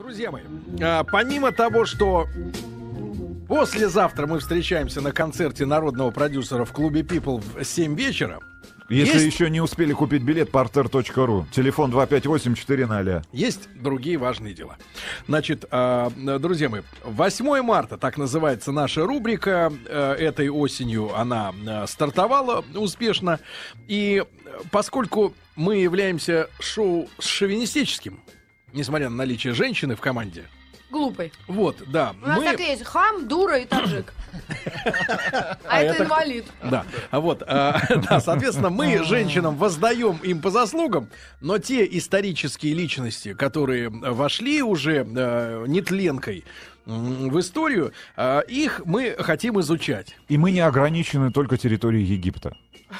Друзья мои, а, помимо того, что послезавтра мы встречаемся на концерте народного продюсера в клубе People в 7 вечера, если есть... еще не успели купить билет, parter.ru. Телефон 258-400. Есть другие важные дела. Значит, а, друзья мои, 8 марта, так называется наша рубрика. Э, этой осенью она э, стартовала успешно. И э, поскольку мы являемся шоу с шовинистическим несмотря на наличие женщины в команде. Глупой. Вот, да. У нас мы... так есть хам, дура и таджик. А, а это инвалид. Да, а вот, а, да, соответственно, мы женщинам воздаем им по заслугам, но те исторические личности, которые вошли уже э, нетленкой в историю, а, их мы хотим изучать. И мы не ограничены только территорией Египта.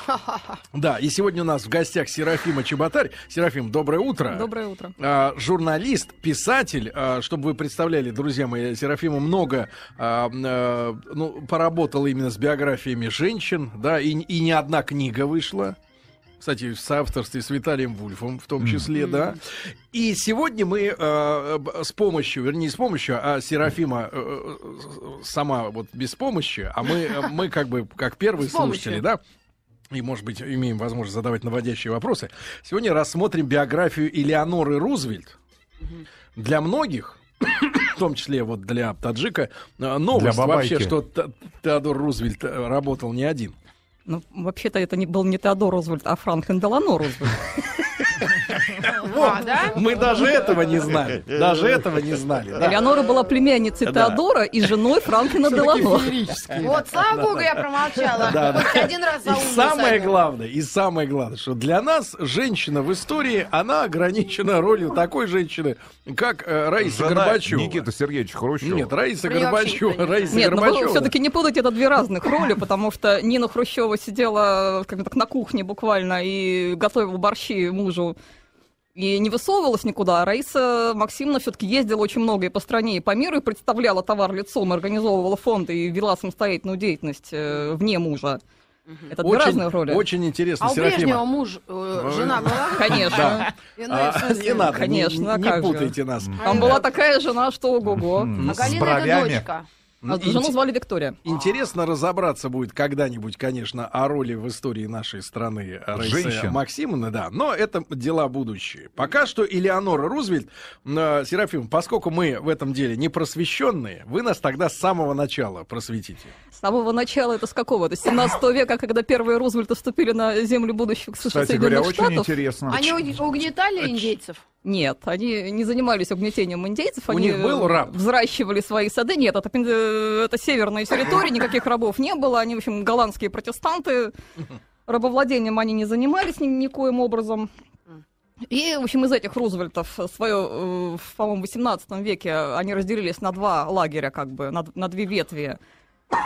Да, и сегодня у нас в гостях Серафима Чеботарь. Серафим, доброе утро. Доброе утро. А, журналист, писатель, а, чтобы вы представляли, друзья мои, Серафима много а, ну, поработала именно с биографиями женщин, да, и, и не одна книга вышла. Кстати, в соавторстве с Виталием Вульфом в том числе, mm да. И сегодня мы э, с помощью, вернее, не с помощью, а Серафима э, э сама вот без помощи, а мы, э, мы как бы как первые слушатели, да, и, может быть, имеем возможность задавать наводящие вопросы. Сегодня рассмотрим биографию Элеоноры Рузвельт. Для многих, в том числе вот для таджика, э, новость для вообще, что Теодор Рузвельт работал не один. Ну, вообще-то это не, был не Теодор Рузвельт, а Франклин Делано Рузвельт. Вот. А, да? Мы даже этого не знали. Даже этого не знали. да. Элеонора была племянницей Теодора и женой Франклина Делано. Вот, слава богу, я промолчала. Да, да. один раз за самое главное, и самое главное, что для нас женщина в истории, она ограничена ролью такой женщины, как э, Раиса Жена Горбачева. Никита Сергеевич Хрущев. Нет, Раиса Про неё вообще Горбачева. Раиса Нет, но ну, Горбачева. все-таки не путайте, это две разных роли, потому что Нина Хрущева сидела как бы так, на кухне буквально и готовила борщи мужу и не высовывалась никуда. А Раиса Максимовна все-таки ездила очень много и по стране, и по миру, и представляла товар лицом, организовывала фонды и вела самостоятельную деятельность э, вне мужа. Это очень, разные роли. Очень интересно, А у Серафима. Брежнева муж, э, жена была? Конечно. Ну, а, не надо, Конечно, не а путайте нас. Там была такая жена, что ого-го. А Галина это дочка. А жену звали Виктория. Интересно разобраться будет когда-нибудь, конечно, о роли в истории нашей страны Женщин. Максимовны, да. Но это дела будущие. Пока что Элеонора Рузвельт, э, Серафим, поскольку мы в этом деле не просвещенные, вы нас тогда с самого начала просветите. С самого начала это с какого? Это 17 века, когда первые Рузвельты вступили на землю будущих США Кстати говоря, Штатов. очень интересно. Они угнетали индейцев? Нет, они не занимались угнетением индейцев. У они них был э, раб? Взращивали свои сады. Нет, это э, Э, это северные территории, никаких рабов не было. Они, в общем, голландские протестанты. Рабовладением они не занимались ни, никоим образом. И, в общем, из этих Рузвельтов э, свое, э, в, по-моему, 18 веке они разделились на два лагеря, как бы, на, на две ветви.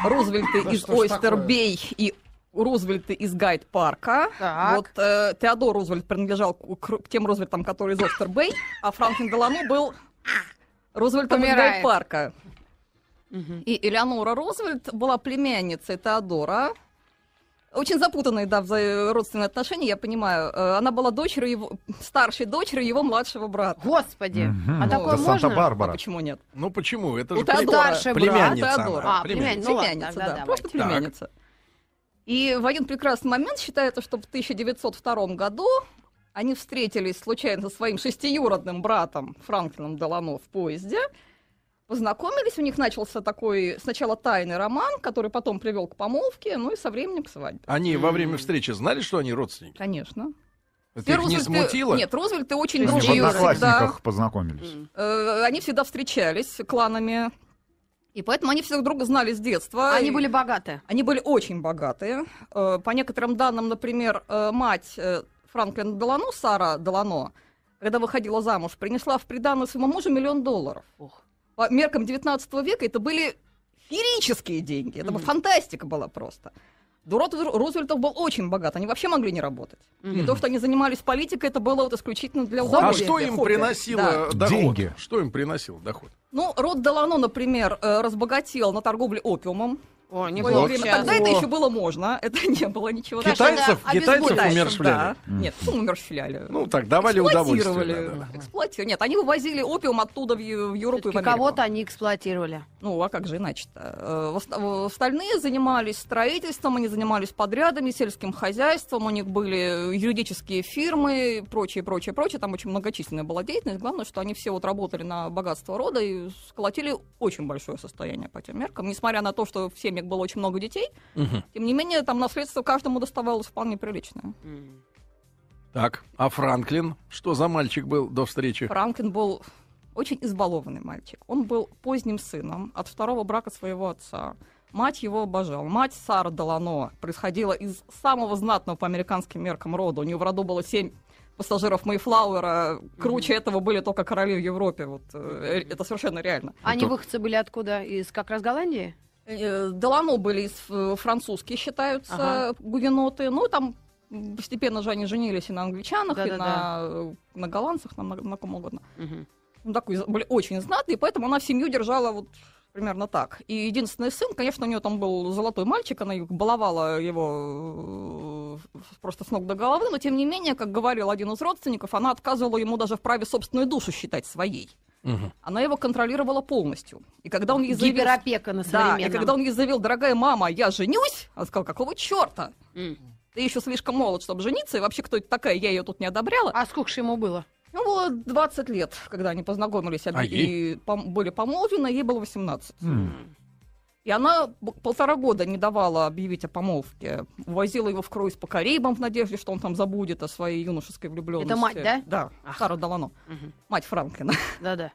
Рузвельты да из Ойстербей и Рузвельты из Гайд-парка. Вот э, Теодор Рузвельт принадлежал к, к, тем Рузвельтам, которые из Ойстербей, а Франклин Делану был Рузвельтом Помирает. из Гайд-парка. И Элеонора Рузвельт была племянницей Теодора. Очень запутанные, да, родственные отношения, я понимаю. Э, она была дочерью его, старшей дочерью его младшего брата. Господи! Угу. А такое можно? Санта-Барбара. А почему нет? Ну почему? Это же Теодора. племянница. Теодора. А, племянница, ну, племянница ну, ладно, да, просто племянница. Так. И в один прекрасный момент считается, что в 1902 году они встретились случайно со своим шестиюродным братом Франклином Делано в поезде – познакомились, у них начался такой сначала тайный роман, который потом привел к помолвке, ну и со временем к свадьбе. Они во время встречи знали, что они родственники? Конечно. Это их не э, смутило? Нет, Рузвельт и очень дружили. Они в одноклассниках да. познакомились. Э, они всегда встречались кланами. И поэтому они всех друга знали с детства. Они и... были богатые? Они были очень богатые. Э, по некоторым данным, например, мать Франклина Делано, Сара Делано, когда выходила замуж, принесла в приданое своему мужу миллион долларов. Ох по меркам 19 века это были ферические деньги. Это mm-hmm. фантастика была просто. До Рузвельтов был очень богат, они вообще могли не работать. Mm-hmm. И то, что они занимались политикой, это было вот исключительно для удовольствия. А что им приносило э, да. Деньги. Что им приносило доход? Ну, род Делано, например, э, разбогател на торговле опиумом. О, не Ой, время. Тогда это еще было можно, это не было ничего. Китайцев, да, китайцев умерщвляли? Да. Нет, ну, умерщвляли. Ну так, давали удовольствие. Да, да. Эксплуатировали. Нет, они увозили опиум оттуда в, в Европу и в Америку. Кого-то они эксплуатировали. Ну, а как же иначе-то? Э, остальные занимались строительством, они занимались подрядами, сельским хозяйством, у них были юридические фирмы, прочее, прочее, прочее. Там очень многочисленная была деятельность. Главное, что они все вот работали на богатство рода и сколотили очень большое состояние по тем меркам. Несмотря на то, что в семьях было очень много детей, угу. тем не менее, там наследство каждому доставалось вполне приличное. Так, а Франклин? Что за мальчик был до встречи? Франклин был очень избалованный мальчик. Он был поздним сыном от второго брака своего отца. Мать его обожала. Мать Сара Долано происходила из самого знатного по американским меркам рода. У нее в роду было семь пассажиров Мейфлауэра. Круче mm-hmm. этого были только короли в Европе. Вот, э, это совершенно реально. А они это... выходцы были откуда? Из как раз Голландии? Э, Долано были из э, французские, считаются, ага. гугеноты. Ну, там постепенно же они женились и на англичанах, Да-да-да. и на, э, на голландцах, на, на, на ком угодно. Угу ну, такой очень знатный, поэтому она семью держала вот примерно так. И единственный сын, конечно, у нее там был золотой мальчик, она баловала его э, просто с ног до головы, но тем не менее, как говорил один из родственников, она отказывала ему даже в праве собственную душу считать своей. Угу. Она его контролировала полностью. И когда он ей заявил... Гиперопека на Да, и когда он ей заявил, дорогая мама, я женюсь, она сказала, какого черта? Mm. Ты еще слишком молод, чтобы жениться, и вообще кто это такая, я ее тут не одобряла. А сколько же ему было? Ну, было 20 лет, когда они познакомились а и пом- были помолвлены, ей было 18. Mm. И она полтора года не давала объявить о помолвке. Возила его в круиз по Карибам в надежде, что он там забудет о своей юношеской влюбленности. Это мать, да? Да, Ах. Сара Долано. Угу. Мать Франклина. Да-да.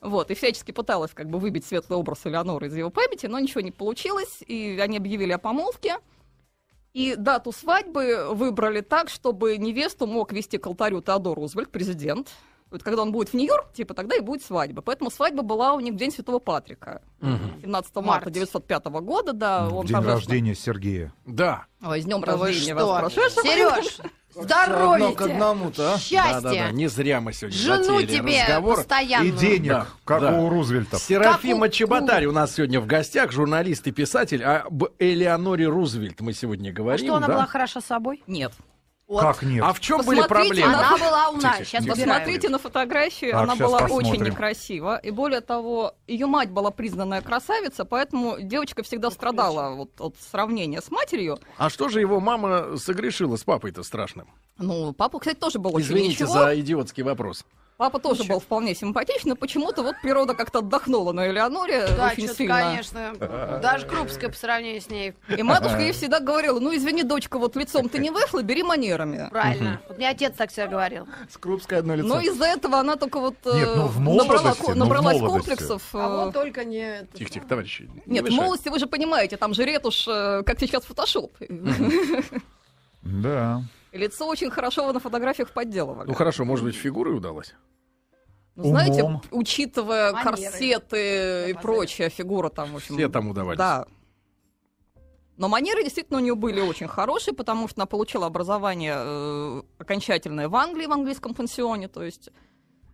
Вот, и всячески пыталась как бы выбить светлый образ Элеоноры из его памяти, но ничего не получилось, и они объявили о помолвке. И дату свадьбы выбрали так, чтобы невесту мог вести к алтарю Теодор Рузвельт, президент. Вот когда он будет в Нью-Йорк, типа тогда и будет свадьба. Поэтому свадьба была у них в день Святого Патрика. Угу. 17 марта 1905 года, да. Он день рождения Сергея. Да. Ой, с днем да рождения вас прошедшего. Сереж, Здоровье, к одному-то, а? счастье. Да, да, да. Не зря мы сегодня Жену тебе разговор. постоянно. И денег, да, как да. у Рузвельта. Серафима как у... Чеботарь у нас сегодня в гостях, журналист и писатель. А об Элеоноре Рузвельт мы сегодня говорим. А что, она да? была хороша собой? Нет. Вот. Как нет? А в чем Посмотрите, были проблемы? Она была умна. Тихо, сейчас тихо, Посмотрите на фотографию, так, она была посмотрим. очень некрасива. И более того, ее мать была признанная красавица, поэтому девочка всегда страдала вот, от сравнения с матерью. А что же его мама согрешила с папой-то страшным? Ну, папа, кстати, тоже был очень Извините за идиотский вопрос. Папа тоже Ничего. был вполне симпатичный, но почему-то вот природа как-то отдохнула на Элеоноре да, очень сильно. конечно. Даже Крупская по сравнению с ней. И матушка ей всегда говорила, ну извини, дочка, вот лицом ты не вышла, бери манерами. Правильно. Вот мне отец так всегда говорил. С Крупской одно лицо. Но из-за этого она только вот э, Нет, ну, в молодости, набрала, набралась ну, в комплексов. А вот э. только не... Тихо-тихо, товарищи. Не Нет, в молодости вы же понимаете, там же ретушь, э, как сейчас фотошоп. Да. Лицо очень хорошо вы на фотографиях подделывали. Ну хорошо, может быть, фигурой удалось? Ну, Умом. знаете, учитывая Манеры. корсеты и прочее, фигура там, в общем... Все там удавались. Да. Но манеры действительно у нее были очень хорошие, потому что она получила образование э, окончательное в Англии, в английском пансионе, то есть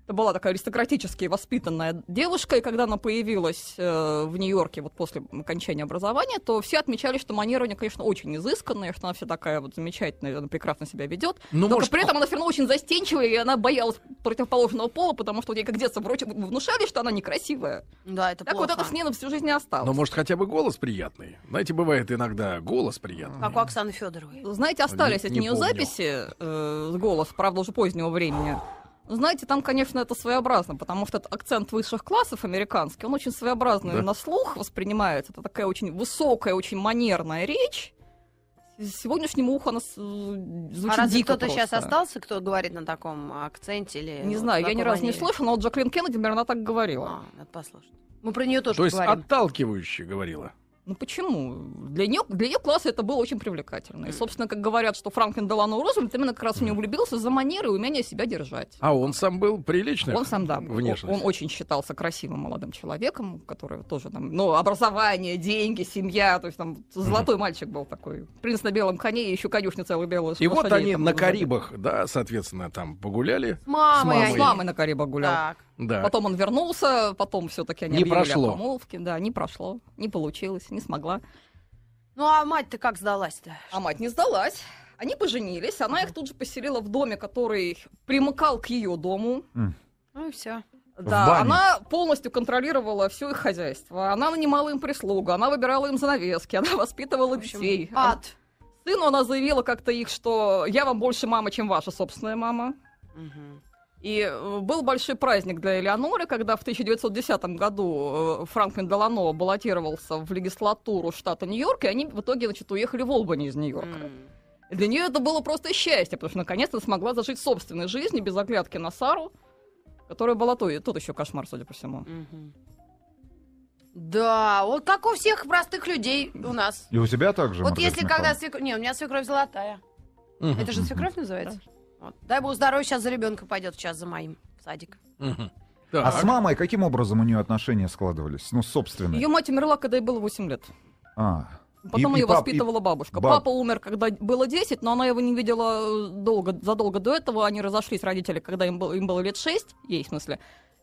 это была такая аристократически воспитанная девушка, и когда она появилась э, в Нью-Йорке вот после окончания образования, то все отмечали, что манера у нее, конечно, очень изысканная, что она вся такая вот замечательная, она прекрасно себя ведет. Но ну, Только может... при этом а она все равно очень застенчивая, и она боялась противоположного пола, потому что ей как детство внушали, что она некрасивая. Да, это Так плохо. вот это с ней на всю жизнь и осталось. Но может хотя бы голос приятный? Знаете, бывает иногда голос приятный. Как у Оксаны Федоровой. Знаете, остались не, от не нее помню. записи, э, голос, правда, уже позднего времени. Знаете, там, конечно, это своеобразно, потому что этот акцент высших классов американский, он очень своеобразный да. на слух воспринимается. Это такая очень высокая, очень манерная речь. Сегодняшнему уху она э, звучит а разве кто-то сейчас остался, кто говорит на таком акценте? Или не знаю, я ни разу манере? не слышала, но вот Джаклин Кеннеди, наверное, так говорила. А, надо послушать. Мы про нее тоже То есть говорим. отталкивающе говорила. Ну почему? Для нее, для ее класса это было очень привлекательно. И, собственно, как говорят, что Франклин Делано Рузвельт именно как раз в нее влюбился за манеры и умение себя держать. А он сам был приличный? Он сам, да. Внешность. Он, он очень считался красивым молодым человеком, который тоже там, ну, образование, деньги, семья, то есть там золотой mm мальчик был такой. Принц на белом коне и еще конюшня целый белый. И вот они на Карибах, да, соответственно, там погуляли. С мамой. С мамой, с мамой на Карибах гулял. Так. Да. Потом он вернулся, потом все-таки они не объявили прошло. о помолвке. Да, не прошло, не получилось, не смогла. Ну а мать-то как сдалась-то? А мать не сдалась. Они поженились, она их тут же поселила в доме, который примыкал к ее дому. Mm. Ну и все. Да, она полностью контролировала все их хозяйство. Она нанимала им прислугу, она выбирала им занавески, она воспитывала общем, детей. Ад. Сыну она заявила как-то их, что я вам больше мама, чем ваша собственная мама. Угу. И э, был большой праздник для Элеоноры, когда в 1910 году э, Франклин Делано баллотировался в легислатуру штата Нью-Йорк, и они в итоге значит, уехали в Олбани из Нью-Йорка. Для нее это было просто счастье, потому что наконец-то смогла зажить собственной жизнью без оглядки на Сару, которая была той. Тут еще кошмар, судя по всему. Да, вот как у всех простых людей у нас. И у тебя также. Вот если когда свекровь. Не, у меня свекровь золотая. Это же свекровь называется? Вот. Дай бог здоровья, сейчас за ребенка пойдет сейчас за моим в садик. Угу. А с мамой каким образом у нее отношения складывались? Ну, собственно. Ее мать умерла, когда ей было 8 лет. А. Потом и, ее и пап, воспитывала и... бабушка. Баб... Папа умер, когда было 10, но она его не видела э, долго, задолго до этого. Они разошлись, родители, когда им было, им было лет 6, ей в смысле.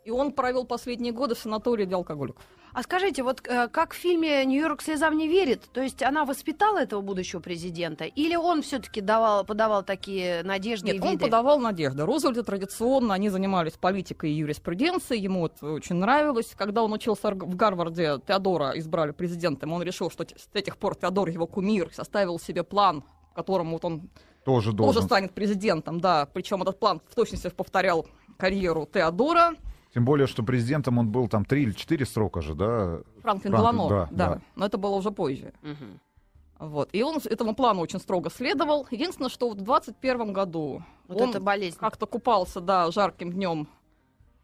И он провел последние годы в санатории для алкоголиков. А скажите, вот э, как в фильме «Нью-Йорк слезам не верит», то есть она воспитала этого будущего президента, или он все-таки давал, подавал такие надежды Нет, виды? он подавал надежды. Рузвельты традиционно, они занимались политикой и юриспруденцией, ему это очень нравилось. Когда он учился в Гарварде, Теодора избрали президентом, он решил, что с этих пор Теодор, его кумир, составил себе план, которому вот он тоже, тоже станет президентом, да. Причем этот план в точности повторял карьеру Теодора, тем более, что президентом он был там три или четыре срока же, да? Франклин, Делано, да, да. да. Но это было уже позже. Угу. Вот. И он этому плану очень строго следовал. Единственное, что в 21 году вот он болезнь. как-то купался да, жарким днем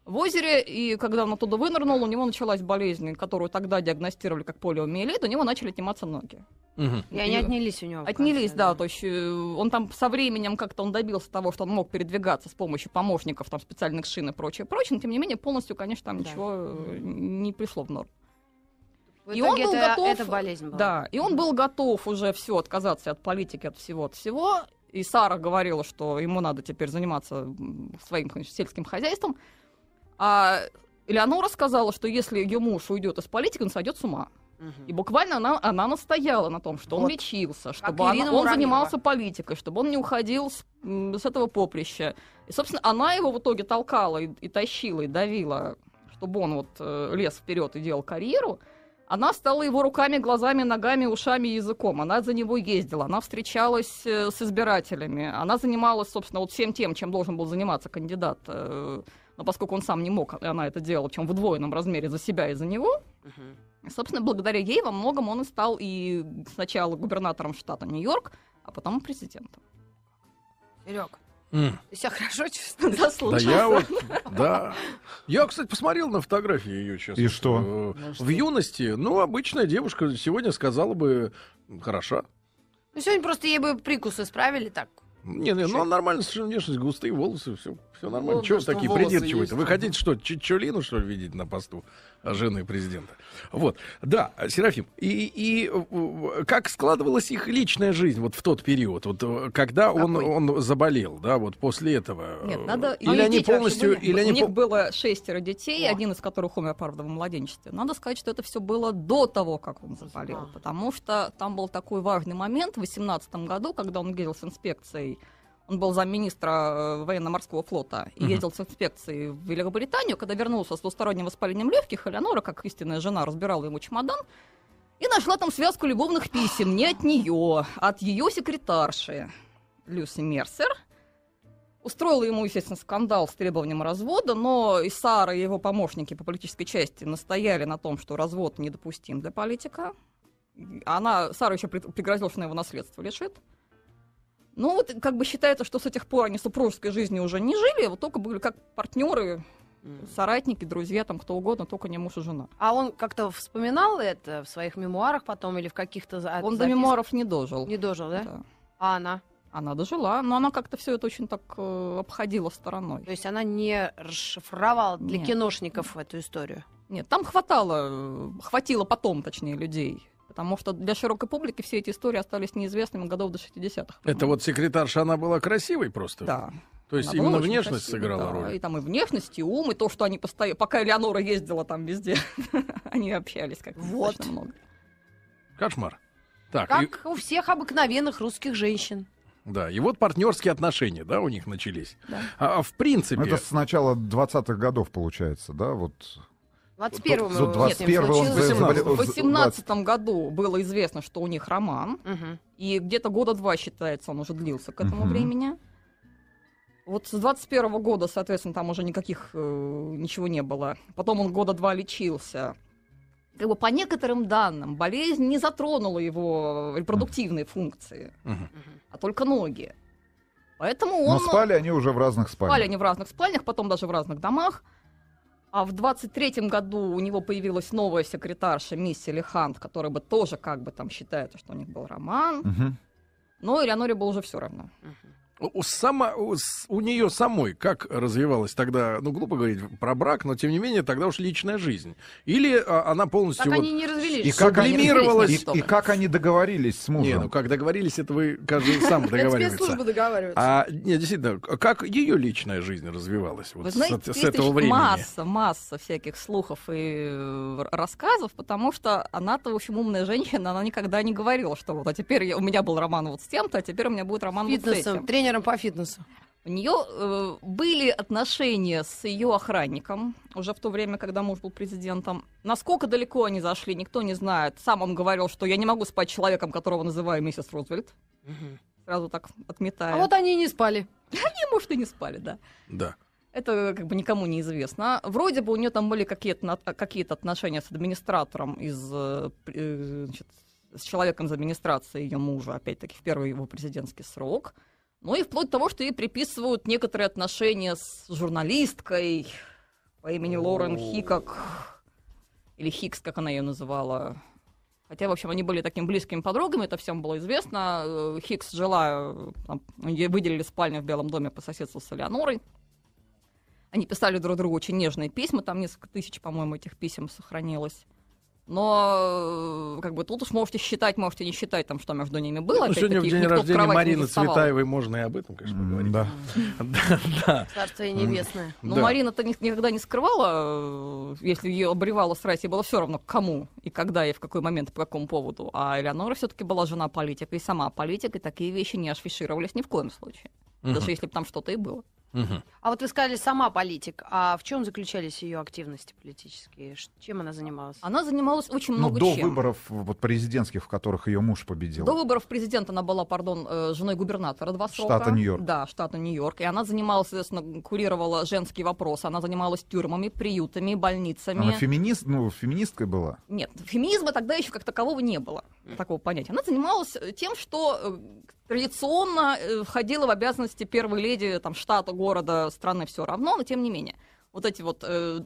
в озере, и когда он оттуда вынырнул, у него началась болезнь, которую тогда диагностировали как полиомиелит, у него начали отниматься ноги. Угу. И, они отнялись у него. Отнялись, да, да, то есть э, он там со временем как-то он добился того, что он мог передвигаться с помощью помощников, там специальных шин и прочее, прочее, но тем не менее полностью, конечно, там да. ничего э, не пришло в норму. В и он был это, готов, это болезнь была. Да, и он был готов уже все отказаться от политики, от всего, от всего. И Сара говорила, что ему надо теперь заниматься своим конечно, сельским хозяйством. А Элеонора сказала, что если ее муж уйдет из политики, он сойдет с ума. И буквально она, она настояла на том, что вот. он лечился, чтобы она, он занимался политикой, чтобы он не уходил с, с этого поприща. И, собственно, она его в итоге толкала и, и тащила, и давила, чтобы он вот э, лез вперед и делал карьеру. Она стала его руками, глазами, ногами, ушами языком. Она за него ездила, она встречалась э, с избирателями, она занималась, собственно, вот всем тем, чем должен был заниматься кандидат э, поскольку он сам не мог, и она это делала, причем в удвоенном размере за себя и за него, uh собственно, благодаря ей во многом он и стал и сначала губернатором штата Нью-Йорк, а потом президентом. Серег, Mm. Ты себя хорошо чувствуешь? Заслушался. Да, я вот, да. Я, кстати, посмотрел на фотографии ее сейчас. И что? Э, ну, в что? юности, ну, обычная девушка сегодня сказала бы, хороша. Ну, сегодня просто ей бы прикус исправили так, не, не, ну а нормально совершенно внешность, густые волосы, все, все нормально. Ну, Чего такие придирчивые Вы хотите что, Чичулину, что ли, видеть на посту? жены президента. Вот, да, Серафим. И, и как складывалась их личная жизнь вот в тот период, вот э, когда он, он заболел, да, вот после этого? Нет, надо... Или они полностью... Были... Или они У них было шестеро детей, О. один из которых умер, правда, в младенчестве. Надо сказать, что это все было до того, как он заболел, потому что там был такой важный момент в 18 году, когда он с инспекцией он был замминистра э, военно-морского флота и ездил с инспекцией в Великобританию, когда вернулся с двусторонним воспалением легких, Элеонора, как истинная жена, разбирала ему чемодан и нашла там связку любовных писем не от нее, а от ее секретарши Люси Мерсер. Устроила ему, естественно, скандал с требованием развода, но и Сара, и его помощники по политической части настояли на том, что развод недопустим для политика. Она, Сара еще пригрозила, что она его наследство лишит. Ну вот как бы считается, что с тех пор они супружеской жизни уже не жили, вот только были как партнеры, соратники, друзья, там кто угодно, только не муж и жена. А он как-то вспоминал это в своих мемуарах потом или в каких-то Он запис... до мемуаров не дожил. Не дожил, да? да. А она? Она дожила, но она как-то все это очень так э, обходила стороной. То есть она не расшифровала для Нет. киношников эту историю? Нет, там хватало, э, хватило потом, точнее, людей, Потому что для широкой публики все эти истории остались неизвестными годов до 60-х. Это вот секретарша, она была красивой просто? Да. То есть Она именно внешность красивой, сыграла да. роль. И там и внешность, и ум, и то, что они постоянно, пока Элеонора ездила там везде, они общались как-то вот. много. Кошмар. Так, как и... у всех обыкновенных русских женщин. Да, и вот партнерские отношения, да, у них начались. Да. А, а в принципе... Это с начала 20-х годов получается, да, вот 21 Тут 21 он 18 в 18 году было известно, что у них роман. Угу. И где-то года два, считается, он уже длился к этому угу. времени. Вот с 21 -го года, соответственно, там уже никаких э, ничего не было. Потом он года два лечился. Как бы по некоторым данным, болезнь не затронула его репродуктивные функции, угу. а только ноги. Поэтому он... Но спали они уже в разных спальнях. Спали они в разных спальнях, потом даже в разных домах. А в 23-м году у него появилась новая секретарша мисс Элихант, которая бы тоже как бы там считает, что у них был роман. Угу. Но Элеоноре было уже все равно. Угу. Ну, у, сама, у, у нее самой как развивалась тогда, ну, глупо говорить про брак, но тем не менее тогда уж личная жизнь. Или а, она полностью... Как вот, они не развелись. И как, они, развелись, и, и как они договорились с мужем. Не, ну как договорились, это вы каждый сам договариваетесь А, нет, действительно, как ее личная жизнь развивалась вот вы знаете, с, с этого времени? масса, масса всяких слухов и э, рассказов, потому что она-то, в общем, умная женщина, она никогда не говорила, что вот, а теперь у меня был роман вот с тем-то, а теперь у меня будет роман Фитнесом, вот с этим. Тренер тренером по фитнесу? У нее э, были отношения с ее охранником уже в то время, когда муж был президентом. Насколько далеко они зашли, никто не знает. Сам он говорил, что я не могу спать с человеком, которого называю миссис Рузвельт. Угу. Сразу так отметая. А вот они и не спали. Они, может, и не спали, да. Да. Это как бы никому не известно. Вроде бы у нее там были какие-то какие то отношения с администратором из э, э, значит, с человеком из администрации ее мужа, опять-таки, в первый его президентский срок. Ну и вплоть до того, что ей приписывают некоторые отношения с журналисткой по имени Лорен Хикок, или Хикс, как она ее называла. Хотя, в общем, они были такими близкими подругами, это всем было известно. Э, Хикс жила, там, ей выделили спальню в Белом доме по соседству с Элеонорой. Они писали друг другу очень нежные письма, там несколько тысяч, по-моему, этих писем сохранилось. Но э, как бы тут уж можете считать, можете не считать, там, что между ними было. Ну, сегодня в день рождения Марины Цветаевой можно и об этом, конечно, поговорить. Да. да. Царство небесное. Но Марина-то никогда не скрывала, э, если ее обревала страсть, ей было все равно, кому и когда и в какой момент, по какому поводу. А Элеонора все-таки была жена политика и сама политика, и такие вещи не афишировались ни в коем случае. Даже если бы там что-то и было. Угу. А вот вы сказали, сама политик. А в чем заключались ее активности политические? Чем она занималась? Она занималась очень ну, много ну, до чем. До выборов вот, президентских, в которых ее муж победил. До выборов президента она была, пардон, э, женой губернатора два срока. Штата Нью-Йорк. Да, штата Нью-Йорк. И она занималась, соответственно, курировала женские вопросы. Она занималась тюрьмами, приютами, больницами. Она феминист, ну, феминисткой была? Нет, феминизма тогда еще как такового не было, такого понятия. Она занималась э, тем, что э, традиционно входила в обязанности первой леди там, штата, города, страны все равно, но тем не менее. Вот эти вот э,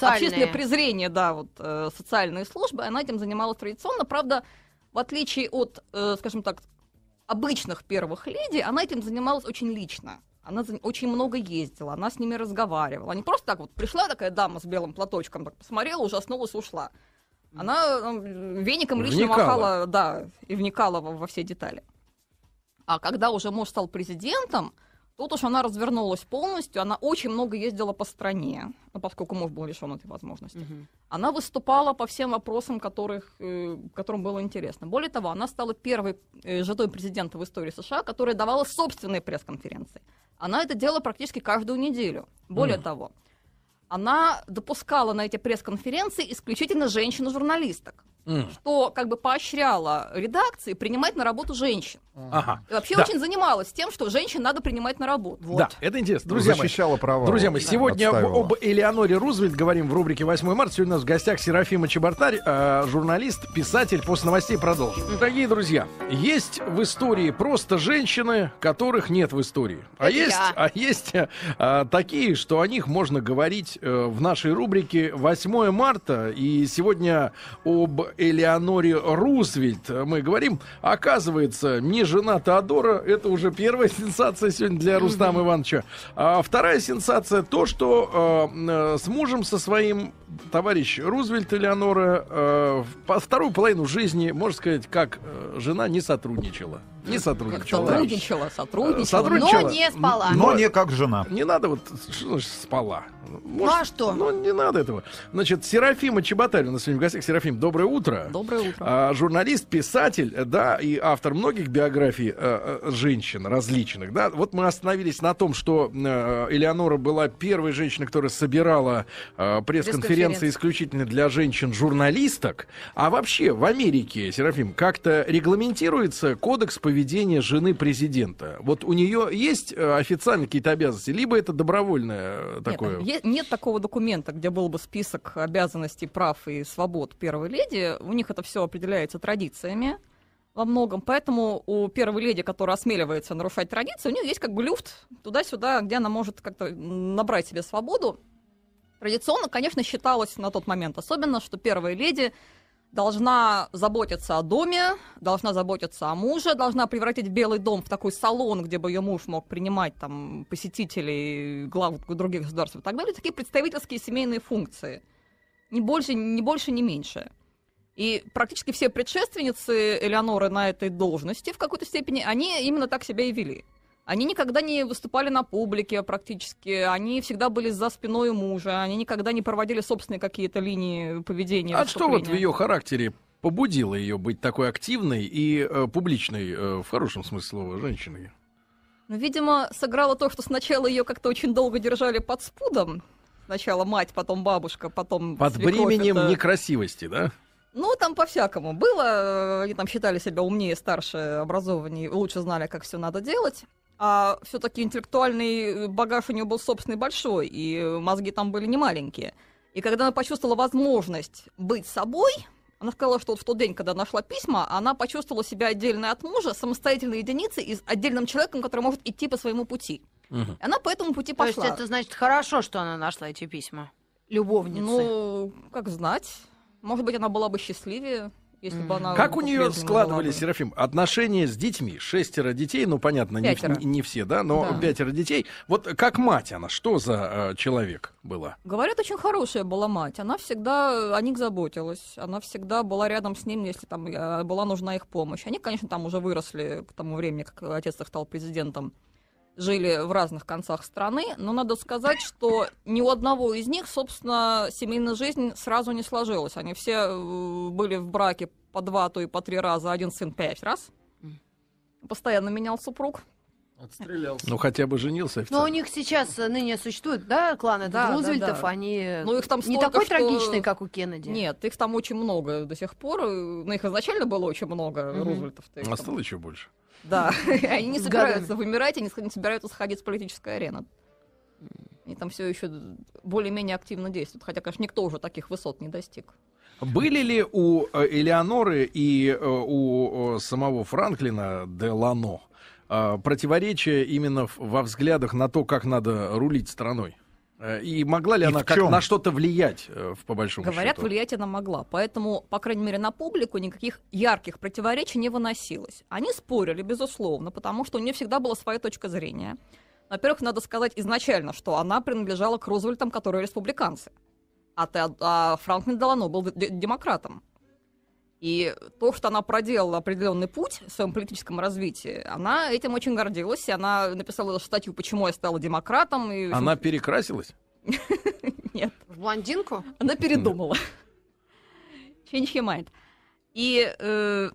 общественное презрение, да, вот э, социальные службы, она этим занималась традиционно. Правда, в отличие от, э, скажем так, обычных первых леди, она этим занималась очень лично. Она очень много ездила, она с ними разговаривала. Не просто так вот пришла такая дама с белым платочком, так посмотрела, ужаснулась, ушла. Она веником лично вникала. махала, да, и вникала во все детали. А когда уже муж стал президентом, Тут уж она развернулась полностью, она очень много ездила по стране, ну, поскольку муж был лишен этой возможности. Угу. uh Она выступала по всем вопросам, которых, э, которым было интересно. Более того, она стала первой э, женой президента в истории США, которая давала собственные пресс-конференции. Она это делала практически каждую неделю. Более угу. того, она допускала на эти пресс-конференции исключительно женщин-журналисток что как бы поощряло редакции принимать на работу женщин. Ага. И вообще да. очень занималась тем, что женщин надо принимать на работу. Вот. Да, это интересно. Друзья Защищала мои, права. Друзья мои, да. сегодня Отставила. об, об Элеоноре Рузвельт говорим в рубрике 8 марта. Сегодня у нас в гостях Серафима Чебартарь, э, журналист, писатель. После новостей продолжим. Ну, дорогие друзья, есть в истории просто женщины, которых нет в истории. А это есть, я. а есть э, такие, что о них можно говорить э, в нашей рубрике 8 марта. И сегодня об Элеоноре Рузвельт мы говорим. Оказывается, не жена Теодора. Это уже первая сенсация сегодня для Рустама Ивановича. А вторая сенсация то, что э, э, с мужем со своим товарищ Рузвельт Элеонора э, вторую половину жизни, можно сказать, как э, жена не сотрудничала. Не сотрудничала. Сотрудничала, сотрудничала, сотрудничала, но не спала. Но, но не как жена. Не надо вот, что спала? Может, ну, ну а что? Ну, не надо этого. Значит, Серафима Чеботарь у нас сегодня в гостях. Серафим, доброе утро. Доброе утро. А, журналист, писатель, да, и автор многих биографий а, женщин различных, да. Вот мы остановились на том, что а, Элеонора была первой женщиной, которая собирала а, пресс-конференции исключительно для женщин-журналисток. А вообще в Америке, Серафим, как-то регламентируется кодекс по поведение жены президента. Вот у нее есть э, официальные какие-то обязанности, либо это добровольное э, такое? Нет, нет такого документа, где был бы список обязанностей, прав и свобод первой леди. У них это все определяется традициями во многом. Поэтому у первой леди, которая осмеливается нарушать традиции, у нее есть как бы люфт туда-сюда, где она может как-то набрать себе свободу. Традиционно, конечно, считалось на тот момент особенно, что первые леди должна заботиться о доме, должна заботиться о муже, должна превратить Белый дом в такой салон, где бы ее муж мог принимать там посетителей, глав других государств и так далее. Такие представительские семейные функции. Не больше, не больше, не меньше. И практически все предшественницы Элеоноры на этой должности в какой-то степени, они именно так себя и вели. Они никогда не выступали на публике практически, они всегда были за спиной мужа, они никогда не проводили собственные какие-то линии поведения. А что вот в ее характере побудило ее быть такой активной и э, публичной, э, в хорошем смысле слова, женщиной? Ну, видимо, сыграло то, что сначала ее как-то очень долго держали под спудом. Сначала мать, потом бабушка, потом... Под бременем это... некрасивости, да? Ну, там по-всякому было. Они там считали себя умнее, старше, образованнее, лучше знали, как все надо делать а все-таки интеллектуальный э, багаж у нее был собственный большой, и мозги там были не маленькие. И когда она почувствовала возможность быть собой, она сказала, что вот в тот день, когда нашла письма, она почувствовала себя отдельной от мужа, самостоятельной единицей и отдельным человеком, который может идти по своему пути. Угу. Она по этому пути пошла. То есть это значит хорошо, что она нашла эти письма? Любовницы? Ну, как знать. Может быть, она была бы счастливее если бы она... Как у нее складывались, Серафим, отношения с детьми? Шестеро детей, ну, понятно, не, не, все, да, но да. пятеро детей. Вот как мать она, что за э, человек была? Говорят, очень хорошая была мать. Она всегда о них заботилась. Она всегда была рядом с ними, если там э, была нужна их помощь. Они, конечно, там уже выросли к тому времени, как отец их стал президентом жили в разных концах страны, но надо сказать, что ни у одного из них, собственно, семейная жизнь сразу не сложилась. Они все э, были в браке по два, а то и по три раза, один сын пять раз. Постоянно менял супруг. Отстрелялся. Ну, хотя бы женился официально. Но у них сейчас э, ныне существуют, да, кланы да, Рузвельтов, да, да. они э, ну, их там столько, не такой что... трагичный, как у Кеннеди. Нет, их там очень много до сих пор. Но ну, их изначально было очень много, mm-hmm. Рузвельтов. А там... еще больше. Да, они не собираются вымирать, они не собираются сходить с политической арены. и там все еще более-менее активно действуют, хотя, конечно, никто уже таких высот не достиг. Были ли у э, Элеоноры и э, у самого Франклина Делано э, противоречия именно во взглядах на то, как надо рулить страной? Э, и могла ли и она как, на что-то влиять, э, в по большому Говорят, счету? Говорят, влиять она могла. Поэтому, по крайней мере, на публику никаких ярких противоречий не выносилось. Они спорили, безусловно, потому что у нее всегда была своя точка зрения. Во-первых, надо сказать изначально, что она принадлежала к Рузвельтам, которые республиканцы. А, а Франклин Делано был демократом. И то, что она проделала определенный путь в своем политическом развитии, она этим очень гордилась. И она написала статью «Почему я стала демократом». И... Она перекрасилась? Нет. В блондинку? Она передумала. Change your mind. И э,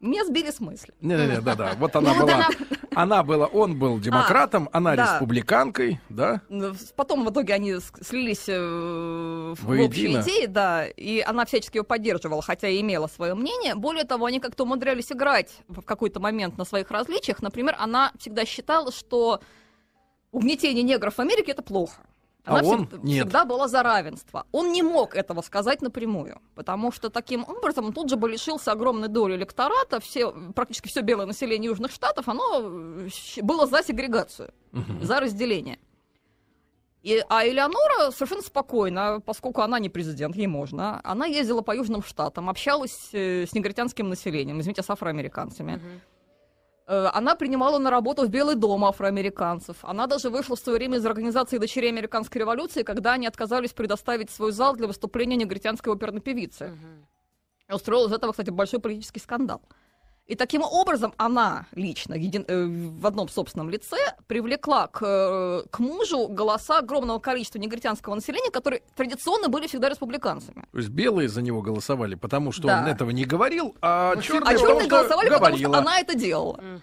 меня сбили с мысли. Не-не-не, да-да. Вот она была. Она была, он был а, демократом, она республиканкой, да? Ну, потом в итоге они слились э, в общие идеи, да, и она всячески его поддерживала, хотя и имела свое мнение. Более того, они как-то умудрялись играть в какой-то момент на своих различиях. Например, она всегда считала, что угнетение негров в Америке это плохо. А она а он всегда, нет. всегда была за равенство. Он не мог этого сказать напрямую, потому что таким образом он тут же бы лишился огромной доли электората. Все, практически все белое население Южных Штатов, оно э, было за сегрегацию, угу. за разделение. И, а Элеонора совершенно спокойно, поскольку она не президент, ей можно. Она ездила по Южным Штатам, общалась э, с негритянским населением, извините, с афроамериканцами. Угу. Э, она принимала на работу в Белый дом афроамериканцев. Она даже вышла в свое время из организации «Дочерей американской революции», когда они отказались предоставить свой зал для выступления негритянской оперной певицы. Угу. Устроил из этого, кстати, большой политический скандал. Угу. И таким образом она лично един, э, в одном собственном лице привлекла к, э, к мужу голоса огромного количества негритянского населения, которые традиционно были всегда республиканцами. То есть белые за него голосовали, потому что да. он этого не говорил, а ну, черные, а черные потому, голосовали, говорила. потому что она это делала. Mm.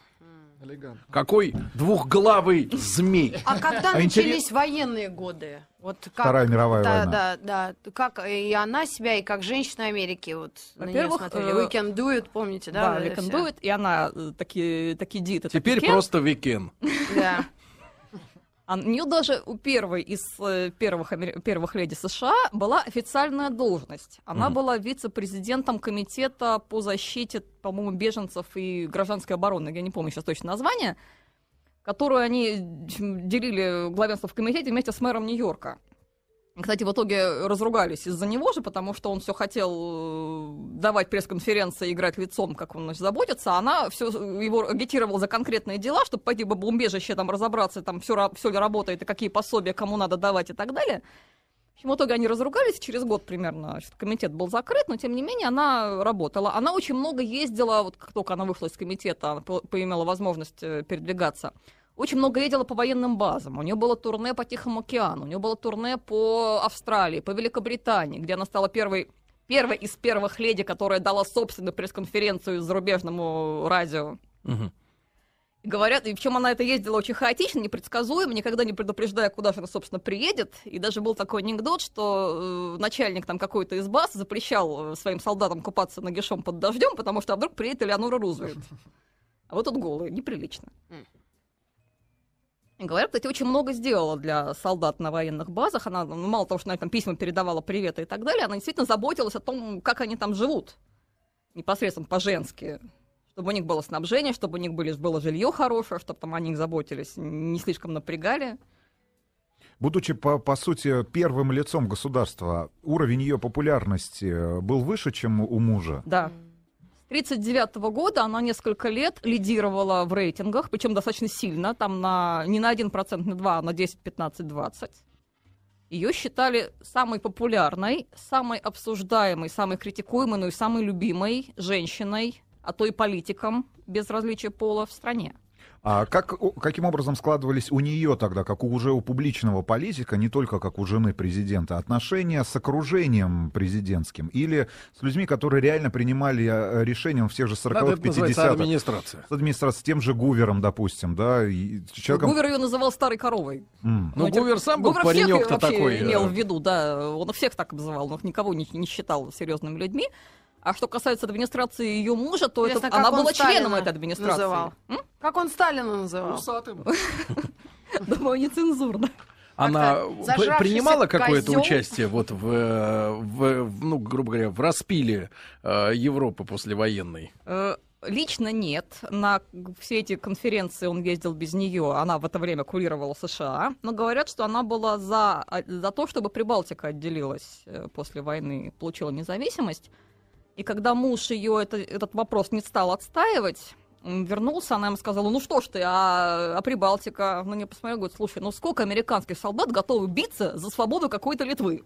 Какой двухглавый змей. А когда а начались военные годы? Вот как, Вторая мировая да, война. Да, да, да, Как и она себя, и как женщина Америки. Вот Во-первых, на смотрели. Э, we do it, помните, да? Да, we do it, и она такие, э, такие диты. Теперь просто weekend. Да. А у нее даже у первой из э, первых, первых леди США была официальная должность. Она mm была вице-президентом комитета по защите, по-моему, беженцев и гражданской обороны. Я не помню сейчас точно название которую они делили главенство в комитете вместе с мэром Нью-Йорка. Кстати, в итоге разругались из-за него же, потому что он все хотел э, давать пресс-конференции, играть лицом, как он значит, заботится, а она все его агитировала за конкретные дела, чтобы пойти по бомбежище там разобраться, там все, все ли работает, и какие пособия кому надо давать и так далее. В общем, в итоге они разругались, через год примерно комитет был закрыт, но тем не менее она работала. Она очень много ездила, вот как только она вышла из комитета, она поимела возможность э, передвигаться очень много ездила по военным базам. У нее было турне по Тихому океану, у нее было турне по Австралии, по Великобритании, где она стала первой первой из первых леди, которая дала собственную пресс-конференцию зарубежному радио. Угу. Говорят, и в чем она это ездила очень хаотично, непредсказуемо, никогда не предупреждая, куда же она, собственно, приедет. И даже был такой анекдот, что э, начальник там какой-то из баз запрещал э, своим солдатам купаться на нагишом под дождем, потому что а вдруг приедет Элеонора Рузвельт. А вот тут голые, неприлично. Mm. Говорят, кстати, очень много сделала для солдат на военных базах. Она, ну, мало того, что она там письма передавала, приветы и так далее, она действительно заботилась о том, как они там живут, непосредственно по-женски. Чтобы у них было снабжение, чтобы у них были, было жилье хорошее, чтобы там о них заботились, не слишком напрягали. Будучи, по, по сути, первым лицом государства, уровень ее популярности э, был выше, чем у мужа? Да. 1939 года она несколько лет лидировала в рейтингах, причем достаточно сильно, там на, не на 1%, на 2, а на 10, 15, 20. Ее считали самой популярной, самой обсуждаемой, самой критикуемой, но ну и самой любимой женщиной, а то и политиком без различия пола в стране. А как, каким образом складывались у нее тогда, как у уже у публичного политика, не только как у жены президента, отношения с окружением президентским или с людьми, которые реально принимали э, решения всех же 40-х, 50-х? администрация. С администрацией, с тем же Гувером, допустим, да? И человеком... Гувер ее называл старой коровой. Mm. Ну, ну Гувер сам был паренек-то такой. Э. имел в виду, да. Он всех так обзывал, он их никого не, не считал серьезными людьми. А что касается администрации ее мужа, то Интересно, это, она была Сталина членом этой администрации. Называл. Как он Сталина называл? Усатым. Думаю, нецензурно. Она принимала какое-то участие вот в, в, ну, грубо говоря, в распиле э, Европы послевоенной? Э, лично нет. На все эти конференции он ездил без нее. Она в это время курировала США. Но говорят, что она была за, э, за то, чтобы Прибалтика отделилась э, после войны, получила независимость. И когда муж ее это, этот вопрос не стал отстаивать, вернулся, она ему сказала, ну что ж ты, а, а Прибалтика? Она ну, не посмотрела, говорит, слушай, ну сколько американских солдат готовы биться за свободу какой-то Литвы?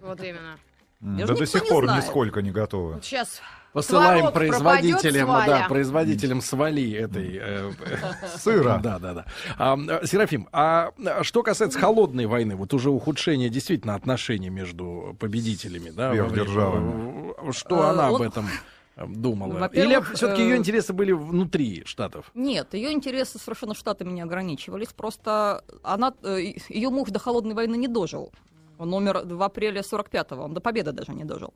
Вот именно. Да до сих пор знает. нисколько не готовы. сейчас Посылаем Творог производителям, да, производителям свали этой э, сыра. Да, да, да. А, Серафим, а что касается холодной войны, вот уже ухудшение действительно отношений между победителями, да, державами. Что э, она об этом? Э, думала? Или все-таки ее э, интересы были внутри штатов? Нет, ее интересы совершенно штатами не ограничивались. Просто она, ее муж до холодной войны не дожил. Он умер в апреле 45-го, он до победы даже не дожил.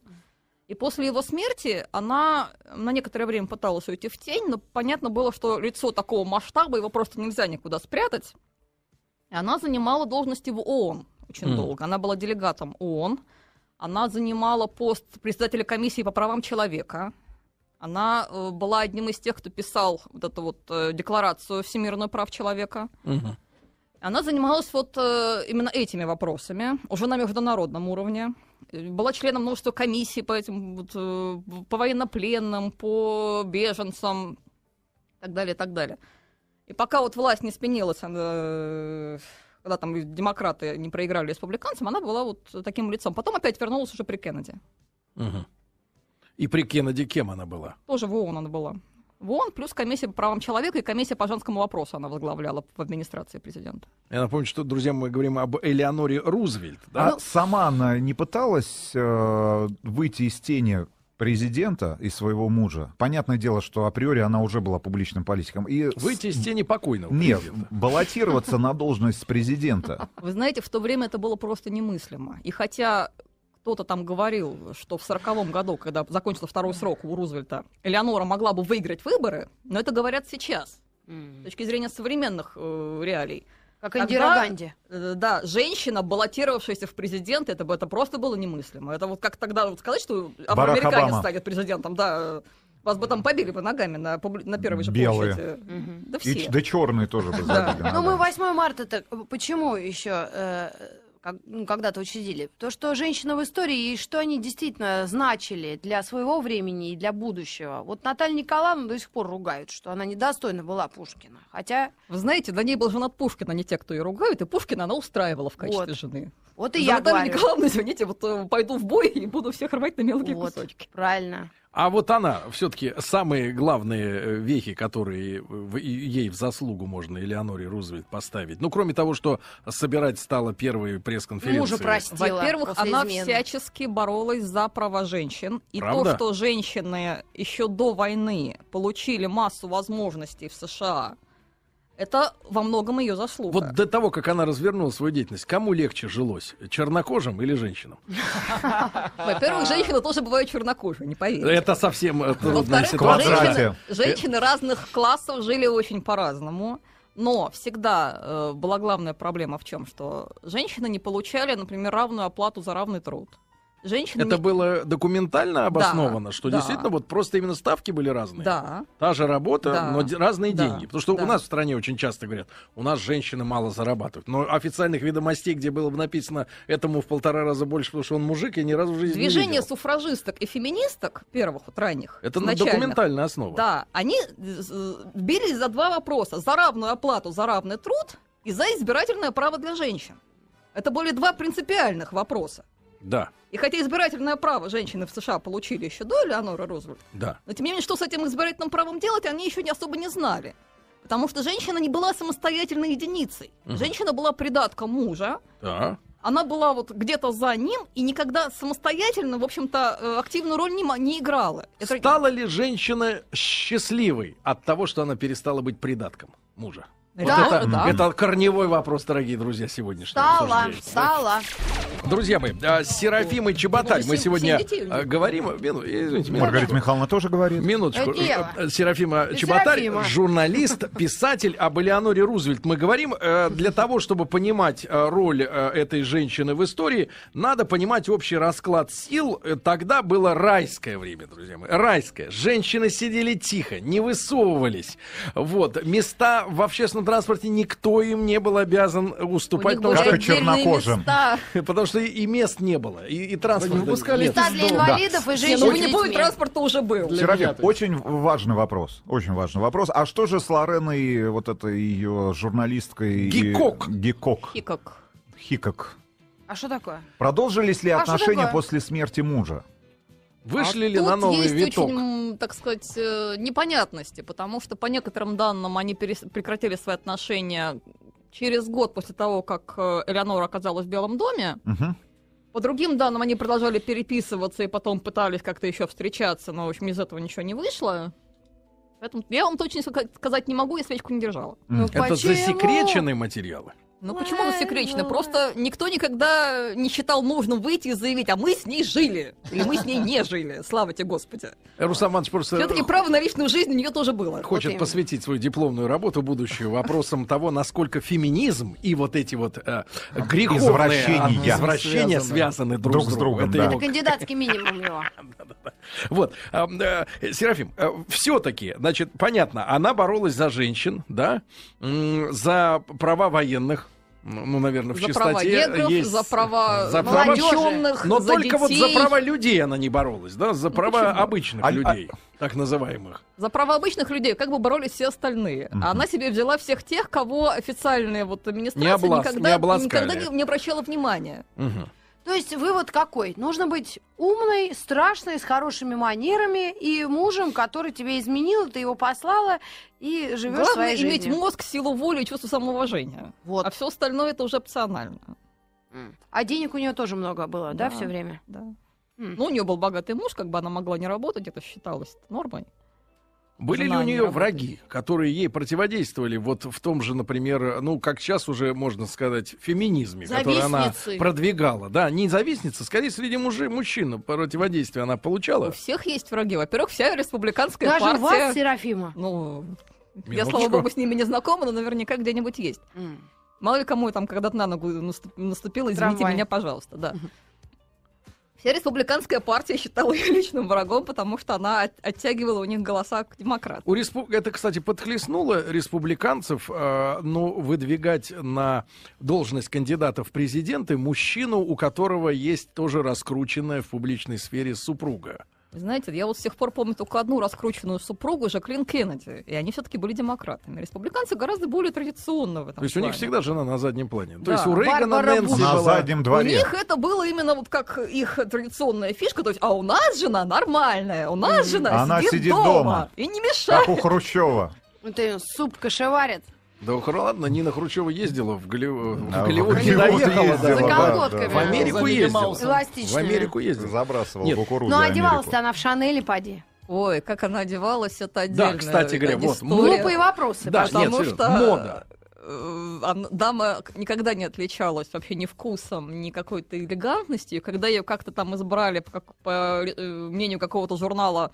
И после его смерти она на некоторое время пыталась уйти в тень, но понятно было, что лицо такого масштаба его просто нельзя никуда спрятать. И она занимала должности в ООН очень mm. долго. Она была делегатом ООН. Она занимала пост председателя комиссии по правам человека. Она э, была одним из тех, кто писал вот эту вот э, декларацию Всемирную прав человека. Угу. Она занималась вот э, именно этими вопросами, уже на международном уровне. Была членом множества комиссий по этим, вот, э, по военнопленным, по беженцам, так далее, так далее. И пока вот власть не сменилась, она, э, когда там демократы не проиграли республиканцам, она была вот таким лицом. Потом опять вернулась уже при Кеннеди. Угу. И при Кеннеди кем она была? Тоже в ООН она была в ООН, плюс комиссия по правам человека и комиссия по женскому вопросу она возглавляла в администрации президента. Я напомню, что, друзья, мы говорим об Элеоноре Рузвельт. Да? Она... Сама она не пыталась э, выйти из тени президента и своего мужа. Понятное дело, что априори она уже была публичным политиком. И Выйти из тени покойного Нет, президента. баллотироваться на должность президента. Вы знаете, в то время это было просто немыслимо. И хотя кто-то там говорил, что в сороковом году, когда закончился второй срок у Рузвельта, Элеонора могла бы выиграть выборы, но это говорят сейчас, с точки зрения современных э, реалий. Как Индира Ганди. Э, да, женщина, баллотировавшаяся в президенты, это, это просто было немыслимо. Это вот как тогда вот сказать, что афроамериканец станет президентом, да, вас бы там побили бы ногами на, на первой же Белые. площади. Угу. Да все. И, да черные тоже бы забили. Но ну, мы 8 марта-то почему еще э, как, ну, когда-то учредили, то, что женщины в истории и что они действительно значили для своего времени и для будущего. Вот Наталья Николаевна до сих пор ругают, что она недостойна была Пушкина. Хотя... Вы знаете, для ней был женат Пушкин, а не те, кто ее ругают, и Пушкина она устраивала в качестве вот. жены. Вот и За я Наталья говорю. Николаевна, извините, вот э, пойду в бой и буду всех рвать на мелкие вот, кусочки. Правильно. А вот она, все-таки самые главные э, вехи, которые ей в заслугу можно Элеоноре Рузвельт поставить. Ну, кроме того, что собирать стала первые пресс-конференции. Мужа простила. Во-первых, она измены. всячески боролась за права женщин. И Правда? то, что женщины еще до войны получили массу возможностей в США это во многом ее заслуга. Вот до того, как она развернула свою деятельность, кому легче жилось? Чернокожим или женщинам? Во-первых, женщины тоже бывают чернокожие, не поверите. Это совсем э, трудная ситуация. Женщины разных классов жили очень по-разному. Но всегда э, была главная проблема в чем, что женщины не получали, например, равную оплату за равный труд. Женщины... Это было документально обосновано, да, что да. действительно вот просто именно ставки были разные. Да. Та же работа, да, но разные да, деньги. Потому что да. у нас в стране очень часто говорят, у нас женщины мало зарабатывают. Но официальных ведомостей, где было бы написано этому в полтора раза больше, потому что он мужик, я ни разу в жизни Движение не видел. суфражисток и феминисток, первых вот ранних, Это на документальная основа. Да, они бились за два вопроса. За равную оплату, за равный труд и за избирательное право для женщин. Это более два принципиальных вопроса. Да. И хотя избирательное право женщины в США получили еще до Элеонора Рузвельт, да. но тем не менее, что с этим избирательным правом делать, они еще не особо не знали. Потому что женщина не была самостоятельной единицей. Угу. Женщина была придатком мужа. Да. Она была вот где-то за ним и никогда самостоятельно, в общем-то, э, активную роль не, не играла. Это... Стала ли женщина счастливой от того, что она перестала быть придатком мужа? Вот да, это, да. это корневой вопрос, дорогие друзья, сегодняшний. Стала, стала. Друзья мои, а, Серафим и Чеботарь, мы сегодня а, говорим... Мину, извините, Маргарита Михайловна тоже говорит. Минуточку. Дело. Э, э, Серафима Без э, Чеботарь, Серафима. журналист, писатель об Элеоноре Рузвельт. Мы говорим, для того, чтобы понимать роль этой женщины в истории, надо понимать общий расклад сил. Тогда было райское время, друзья мои. Райское. Женщины сидели тихо, не высовывались. Вот. Места в общественном общественном транспорте никто им не был обязан уступать. Потому что, чернокожим. потому что и мест не было, и, и транспорта. Не пускали места для инвалидов да. и женщин. Ну, не было, ну транспорта уже был. Серафим, очень важный вопрос. Очень важный вопрос. А что же с Лореной, вот этой ее журналисткой? Гикок. И... Гикок. Хикок. Хикок. А что такое? Продолжились ли а отношения после смерти мужа? Вышли а ли на новый есть виток? очень, так сказать, э, непонятности, потому что по некоторым данным они перес... прекратили свои отношения через год после того, как э, Элеонора оказалась в Белом доме. Угу. По другим данным, они продолжали переписываться и потом пытались как-то еще встречаться, но, в общем, из этого ничего не вышло. Поэтому я вам точно сказать не могу, я свечку не держала. Ну, Это засекреченные материалы. Ну почему это секретно? Просто никто никогда не считал нужным выйти и заявить, а мы с ней жили. Или мы с ней не жили. Слава тебе, Господи. Руслан Иванович просто... Все-таки право на личную жизнь у нее тоже было. Хочет вот посвятить свою дипломную работу будущую вопросам того, насколько феминизм и вот эти вот э, греховные извращения, извращения связаны, друг, друг с другом. Это, да. его... это кандидатский минимум его. Вот. Э, Серафим, э, все-таки, значит, понятно, она боролась за женщин, да, за права военных, ну, ну, наверное, в за чистоте права негров, есть... за права за права но за только детей. вот за права людей она не боролась, да, за ну, права ну, обычных а, а людей, а... так называемых. За права обычных людей, как бы боролись все остальные. Mm-hmm. Она себе взяла всех тех, кого официальные вот администрация не облаз... никогда не, никогда не обращала внимания. Mm-hmm. То есть вывод какой? Нужно быть умной, страшной, с хорошими манерами и мужем, который тебе изменил, ты его послала и живешь своей жизнью. Главное иметь мозг, силу воли и чувство самоуважения. Вот. А все остальное это уже опционально. А денег у нее тоже много было, да, да все время? Да. Ну, у нее был богатый муж, как бы она могла не работать, это считалось нормой. Были ли у нее враги, которые ей противодействовали вот в том же, например, ну, как сейчас уже можно сказать, феминизме, который она продвигала? Да, не завистница, скорее, среди мужей, мужчин противодействие она получала. У всех есть враги. Во-первых, вся республиканская Даже партия... Даже вас, Серафима. Ну, Минуточку. я, слава богу, с ними не знакома, но наверняка где-нибудь есть. Mm. Мало ли кому я там когда-то на ногу наступила, извините Трамвай. меня, пожалуйста, да. Uh-huh. Вся республиканская партия считала ее личным врагом, потому что она от, оттягивала у них голоса к демократам. У респу... Это, кстати, подхлестнуло республиканцев, э, ну, выдвигать на должность кандидата в президенты мужчину, у которого есть тоже раскрученная в публичной сфере супруга. Знаете, я вот с тех пор помню только одну раскрученную супругу Жаклин Кеннеди, и они все-таки были демократами. Республиканцы гораздо более традиционно в этом То есть плане. у них всегда жена на заднем плане. Да. То есть у Рейгана Нэнси на была... заднем дворе. У них это было именно вот как их традиционная фишка, то есть, а у нас жена нормальная, у нас жена Она сидит, сидит дома, дома и не мешает. Как у Хрущева. Это суп кашеварит. Да ладно, Нина Хрущева ездила в, Голливуд. В В Америку ездила. В Америку ездила. Забрасывала Нет. кукурузу. Ну, одевалась она в Шанели, поди. Ой, как она одевалась, это отдельно. Да, кстати говоря, вот. Глупые вопросы. Да, потому нет, что... Мода э, дама никогда не отличалась вообще ни вкусом, ни какой-то элегантностью. Когда ее как-то там избрали, как, по э, мнению какого-то журнала,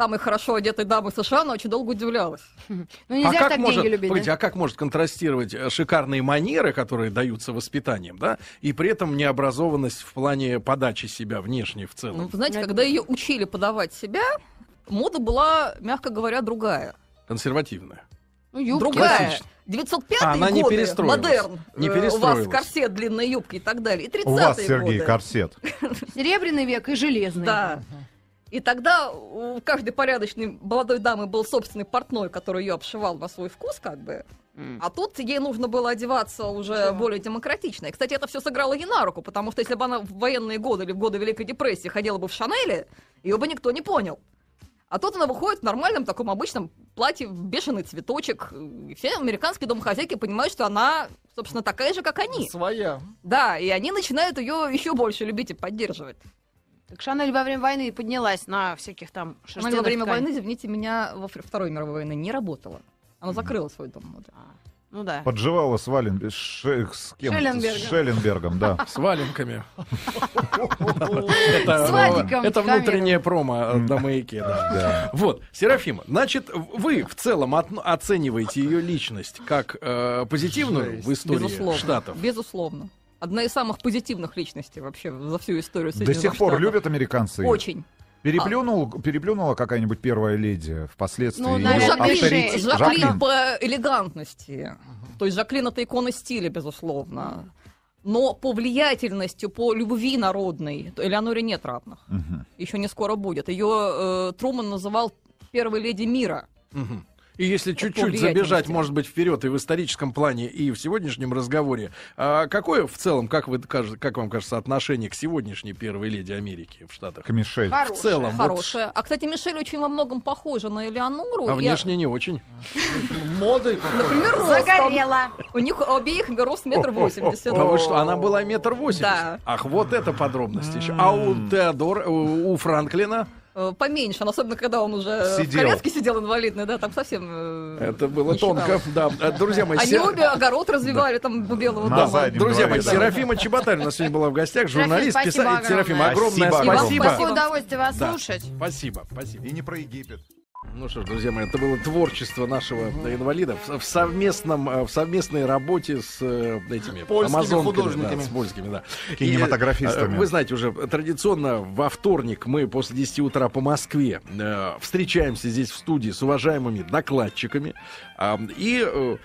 самой хорошо одетой дамы США, она очень долго удивлялась. Ну, нельзя а как так может, деньги любить. Погодите, да? а как может контрастировать э, шикарные манеры, которые даются воспитанием, да, и при этом необразованность в плане подачи себя внешне в целом? Ну, вы знаете, когда ее учили подавать себя, мода была, мягко говоря, другая. Консервативная. Ну, юбки. Другая. 905 а, она годы, не модерн, не э, у вас корсет, длинные юбки и так далее. И 30-е У вас, Сергей, годы. корсет. Серебряный век и железный. Да. И тогда у каждой порядочной молодой дамы был собственный портной, который ее обшивал на свой вкус, как бы. А тут ей нужно было одеваться уже Чего? более демократично. И, кстати, это все сыграло ей на руку, потому что если бы она в военные годы или в годы Великой депрессии ходила бы в Шанеле, ее бы никто не понял. А тут она выходит в нормальном таком обычном платье, в бешеный цветочек. И все американские домохозяйки понимают, что она, собственно, такая же, как они. Своя. Да, и они начинают ее еще больше любить и поддерживать. Так Шанель во время войны поднялась на всяких там шерстяных Шанель во время тканей. войны, извините меня, во Второй мировой войны не работала. Она закрыла свой дом моды. А, ну да. Подживала с Вален... Ше... с кем? Шелленбергом. С Шелленбергом, да. С валенками. Это внутреннее промо э, на маяке, да. Вот, Серафима, значит, вы в целом оцениваете ее личность как э, позитивную в истории Штатов? Безусловно. Одна из самых позитивных личностей вообще за всю историю Соединенных До сих Штатов. пор любят американцы. Очень. Переплюнул, а. переплюнула какая-нибудь первая леди впоследствии. Ну, наверное, Жаклин, Жаклин. Жаклин по элегантности. Угу. То есть Жаклин это икона стиля, безусловно. Но по влиятельности, по любви народной Элеоноре нет равных. Угу. Еще не скоро будет. Ее э, Труман называл первой леди мира. Угу. И если чуть-чуть забежать, может быть, вперед и в историческом плане, и в сегодняшнем разговоре, а какое в целом, как, вы, как вам кажется, отношение к сегодняшней первой леди Америки в Штатах? К Мишель. Хорошее, в целом. хорошая. Вот... А, кстати, Мишель очень во многом похожа на Элеонору. А внешне я... не очень. Модой. Например, Загорела. У них обеих рост метр восемьдесят. Потому а что она была метр восемьдесят. Ах, вот это подробность еще. А у Теодора, у Франклина Э, поменьше, особенно когда он уже сидел. в коляске сидел инвалидный, да, там совсем э, Это было тонко, да. Э, друзья мои, Они обе огород развивали там у Белого На дома. Друзья мои, Серафима Чеботарь у нас сегодня была в гостях, журналист, писатель. Серафима, огромное спасибо. спасибо. И спасибо. удовольствие вас слушать. Спасибо, спасибо. И не про Египет. Ну что ж, друзья мои, это было творчество нашего инвалида в, в совместном э, в совместной работе с э, этими польскими художниками, да, с польскими, да, кинематографистами. И, э, вы знаете уже традиционно во вторник мы после 10 утра по Москве э, встречаемся здесь в студии с уважаемыми докладчиками, и э,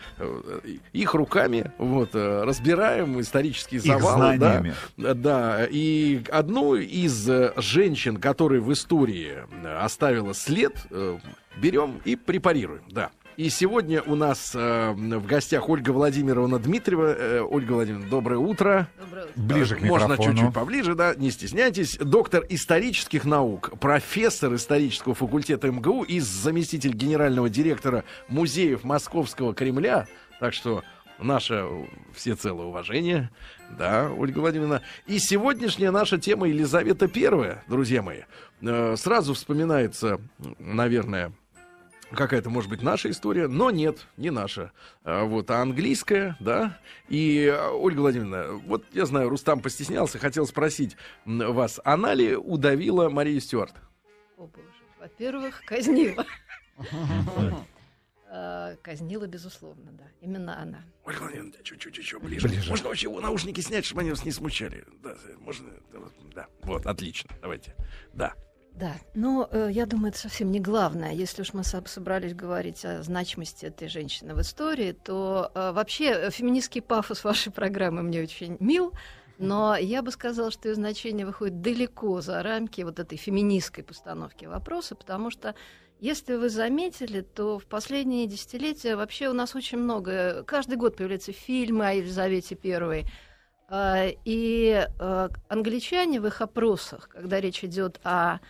их руками вот, э, разбираем исторические завалы. Их знаниями. Да, да, и одну из э, женщин, которая в истории оставила след, берем и препарируем, да. И сегодня у нас э, в гостях Ольга Владимировна Дмитриева. Э, Ольга Владимировна, доброе утро. Доброе утро. Ближе к микрофону. Можно чуть-чуть поближе, да, не стесняйтесь. Доктор исторических наук, профессор исторического факультета МГУ и заместитель генерального директора музеев Московского Кремля. Так что наше всецелое уважение, да, Ольга Владимировна. И сегодняшняя наша тема Елизавета Первая, друзья мои. Э, сразу вспоминается, наверное, какая-то, может быть, наша история, но нет, не наша. А вот, а английская, да. И, Ольга Владимировна, вот я знаю, Рустам постеснялся, хотел спросить вас, она ли удавила Марию Стюарт? О, боже. Во-первых, казнила. Э, казнила, безусловно, да. Именно она. Ольга Владимировна, чуть-чуть еще ближе. ближе. Можно вообще его наушники снять, чтобы они вас не смущали. Да, можно, да, вот отлично, давайте. Да. Да, но э, я думаю, это совсем не главное. Если уж мы собрались говорить о значимости этой женщины в истории, то э, вообще э, феминистский пафос вашей программы мне очень мил. Но я бы сказала, что ее значение выходит далеко за рамки вот этой феминистской постановки вопроса, потому что, если вы заметили, то в последние десятилетия вообще у нас очень много, каждый год появляются фильмы о Елизавете Первой, э, и э, англичане в их опросах, когда речь идет о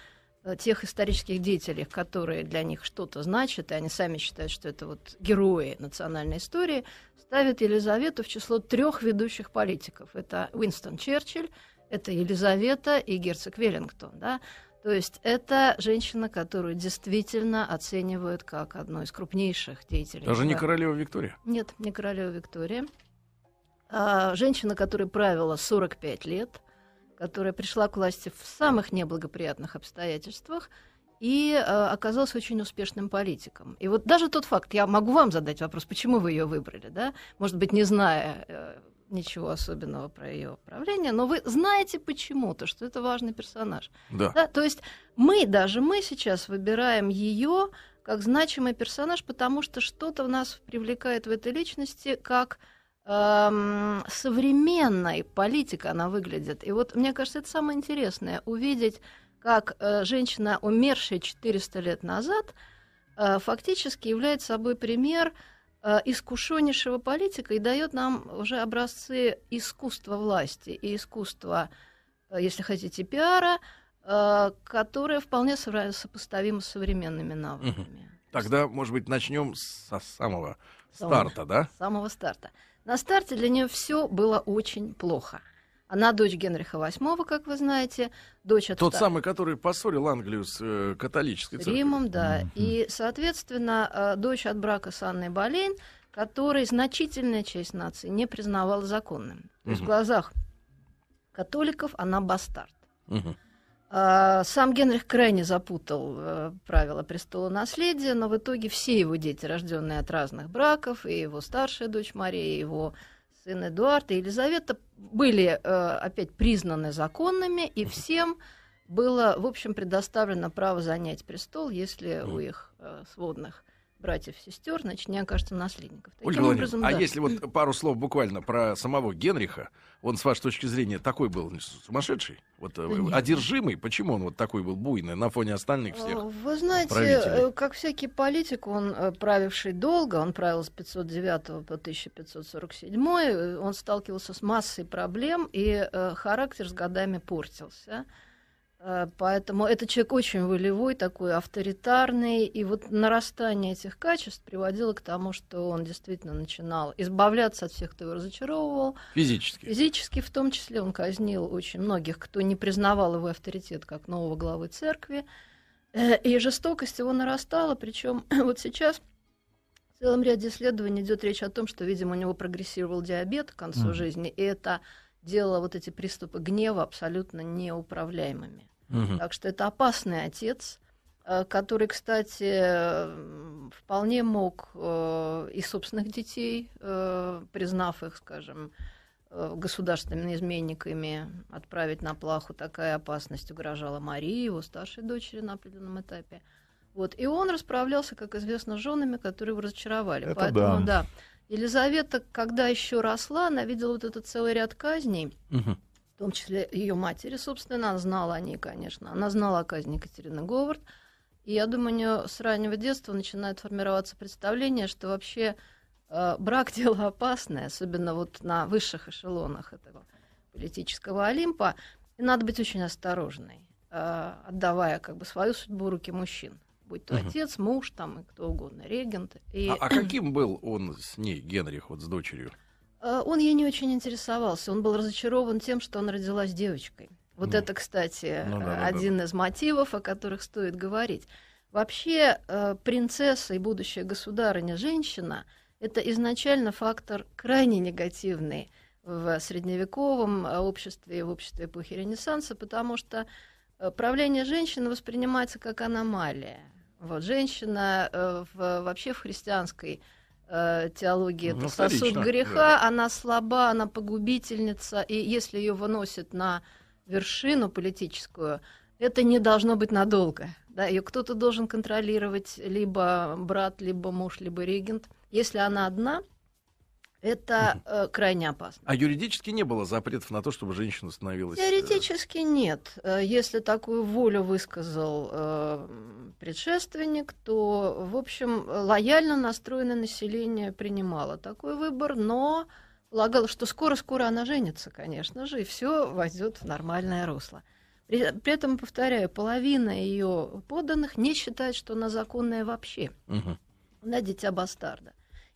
Э, тех исторических деятелей, которые для них что-то значат, и они сами считают, что это вот герои национальной истории, ставят Елизавету в число трех ведущих политиков. Это Уинстон Черчилль, это Елизавета и герцог Веллингтон. Да? То есть это женщина, которую действительно оценивают как одну из крупнейших деятелей. Даже не королева Виктория? Нет, не королева Виктория. А, женщина, которая правила 45 лет – которая пришла к власти в самых неблагоприятных обстоятельствах и э, оказался очень успешным политиком. И вот даже тот факт, я могу вам задать вопрос, почему вы ее выбрали, да? Может быть, не зная э, ничего особенного про ее правление, но вы знаете почему-то, что это важный персонаж. Да. да. То есть мы даже мы сейчас выбираем ее как значимый персонаж, потому что что-то в нас привлекает в этой личности как эм, современной политика она выглядит. И вот, мне кажется, это самое интересное, увидеть, как э, женщина, умершая 400 лет назад, э, фактически является собой пример э, искушеннейшего политика и дает нам уже образцы искусства власти и искусства, э, если хотите, пиара, э, которое вполне сопоставимо с современными навыками. Тогда, может быть, начнем со самого старта, да? С самого старта. На старте для нее все было очень плохо. Она дочь Генриха VIII, как вы знаете, дочь от Тот старых... самый, который поссорил Англию с э, католической церковью. Римом, да. Mm-hmm. И, соответственно, э, дочь от брака с Анной Болейн, который значительная часть нации не признавала законным. Mm-hmm. То есть в глазах католиков она бастард. Mm-hmm. А, сам Генрих крайне запутал э, правила престола наследия, но в итоге все его дети, рожденные от разных браков, и его старшая дочь Мария, и его сын Эдуард и Елизавета, были э, опять признаны законными, и всем было, в общем, предоставлено право занять престол, если у их э, сводных – братьев, сестер, значит, не окажется наследников. Таким Ольга образом, а да. если вот пару слов буквально про самого Генриха, он, с вашей точки зрения, такой был сумасшедший, вот э, одержимый, почему он вот такой был буйный на фоне остальных э, всех? Вы знаете, правителей? Э, как всякий политик, он правивший долго, он правил с 509 по 1547, он сталкивался с массой проблем, и характер с годами портился. Э, поэтому этот человек очень волевой, такой авторитарный. И вот нарастание этих качеств приводило к тому, что он действительно начинал избавляться от всех, кто его разочаровывал. Физически. Физически, в том числе, он казнил очень многих, кто не признавал его авторитет как нового главы церкви. Э, и жестокость его нарастала. Причем вот сейчас в целом ряде исследований идет речь о том, что, видимо, у него прогрессировал диабет к концу mm. жизни. И это делало вот эти приступы гнева абсолютно неуправляемыми. Угу. Так что это опасный отец, э, который, кстати, вполне мог э, и собственных детей, э, признав их, скажем, государственными изменниками отправить на плаху. Такая опасность угрожала Марии, его старшей дочери на определенном этапе. Вот. И он расправлялся, как известно, с женами, которые его разочаровали. Это Поэтому, да. да. Елизавета, когда еще росла, она видела вот этот целый ряд казней. Угу в том числе ее матери, собственно, она знала о ней, конечно. Она знала о казни Екатерины Говард. И я думаю, у нее с раннего детства начинает формироваться представление, что вообще э, брак дело опасное, особенно вот на высших эшелонах этого политического Олимпа. И надо быть очень осторожной, э, отдавая как бы свою судьбу руки мужчин. Будь то угу. отец, муж, там и кто угодно, регент. И... А, а каким был он с ней, Генрих, вот с дочерью? А, он ей не очень интересовался. Он был разочарован тем, что она родилась девочкой. Вот ну, это, кстати, ну, да, да, один да. из мотивов, о которых стоит говорить. Вообще, а, принцесса и будущая государыня женщина – это изначально фактор крайне негативный в средневековом а, обществе и в обществе эпохи Ренессанса, потому что правление женщины воспринимается как аномалия. Вот женщина в, вообще в христианской Э, теология ну, это сосуд греха, да. она слаба, она погубительница, и если ее выносят на вершину политическую, это не должно быть надолго. Да, ее кто-то должен контролировать, либо брат, либо муж, либо регент. Если она одна, это э, крайне опасно. А юридически не было запретов на то, чтобы женщина становилась? Э, Теоретически нет. Э, если такую волю высказал э, предшественник, то, в общем, лояльно настроенное население принимало такой выбор, но полагала, что скоро-скоро она женится, конечно же, и все войдет в нормальное русло. При, при этом, повторяю, половина ее подданных не считает, что она законная вообще. Угу. Она дитя бастарда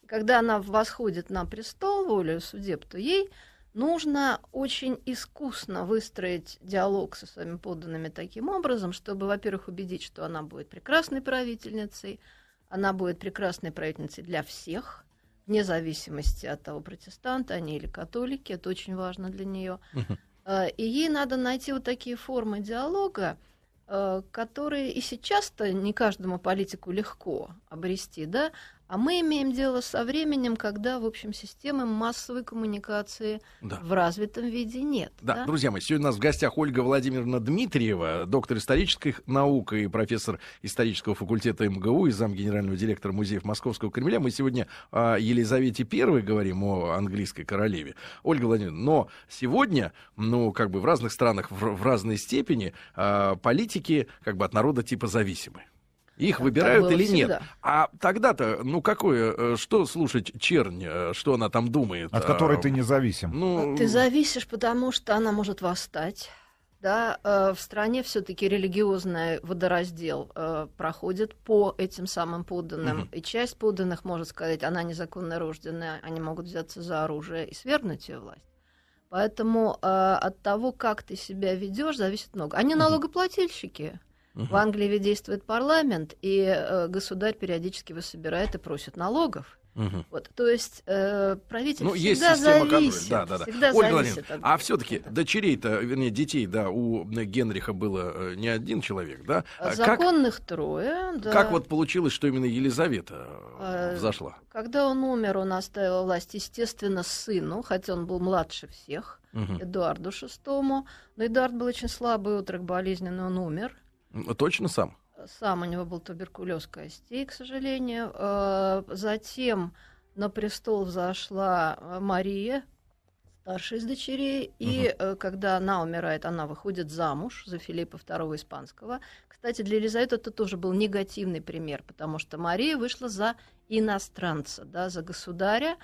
когда она восходит на престол волею судеб, то ей нужно очень искусно выстроить диалог со своими подданными таким образом, чтобы, во-первых, убедить, что она будет прекрасной правительницей, она будет прекрасной правительницей для всех, вне зависимости от того, протестанты они или католики, это очень важно для нее. А, и ей надо найти вот такие формы диалога, а, которые и сейчас-то не каждому политику легко обрести, да, а мы имеем дело со временем, когда, в общем, системы массовой коммуникации да. в развитом виде нет. Да. да, друзья мои, сегодня у нас в гостях Ольга Владимировна Дмитриева, доктор исторических наук и профессор исторического факультета МГУ и замгенерального генерального директора музеев Московского Кремля. Мы сегодня о Елизавете I говорим, о английской королеве. Ольга Владимировна, но сегодня, ну, как бы в разных странах в, в разной степени а, политики как бы от народа типа зависимы. Их выбирают или всегда. нет. А тогда-то, ну какое, э, что слушать чернь, э, что она там думает? От которой а, ты независим. Ну... А ты зависишь, потому что она может восстать. Да, э, в стране все-таки религиозный водораздел э, проходит по этим самым подданным. Угу. И часть подданных может сказать, она незаконно рожденная, они могут взяться за оружие и свергнуть ее власть. Поэтому э, от того, как ты себя ведешь, зависит много. Они налогоплательщики. В Англии ведь действует парламент, и э, государь периодически его собирает и просит налогов. Угу. Вот, то есть э, правитель ну, всегда есть система зависит. Контроля. Да, да, да. Всегда Ольга зависит от... А все-таки дочерей-то, вернее, детей, да, у Генриха было э, не один человек, да? А законных как, трое, да. Как вот получилось, что именно Елизавета э, а, взошла? Когда он умер, он оставил власть, естественно, сыну, хотя он был младше всех, угу. Эдуарду VI. Но Эдуард был очень слабый, отрок болезненный, он умер. Точно сам? Сам у него был туберкулез костей, к сожалению. Э, затем на престол взошла э, Мария, старшая из дочерей, и э, когда она умирает, она выходит замуж за Филиппа II Испанского. Кстати, для Елизаветы это тоже был негативный пример, потому что Мария вышла за иностранца, да, за государя,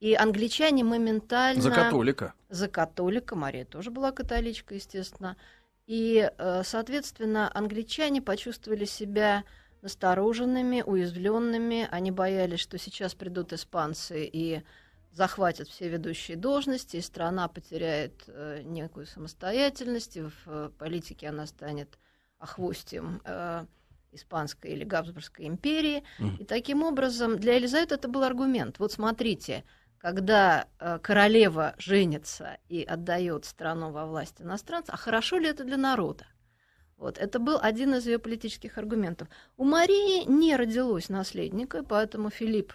и англичане моментально... За католика. За католика, Мария тоже была католичка, естественно. И, э, соответственно, англичане почувствовали себя настороженными, уязвленными. Они боялись, что сейчас придут испанцы и захватят все ведущие должности, и страна потеряет э, некую самостоятельность, и в э, политике она станет охвостьем Испанской или Габсбургской империи. Mm. И таким образом для Елизаветы это был аргумент. Вот смотрите, когда э, королева женится и отдает страну во власть иностранцам, а хорошо ли это для народа? Вот, это был один из ее политических аргументов. У Марии не родилось наследника, поэтому Филипп,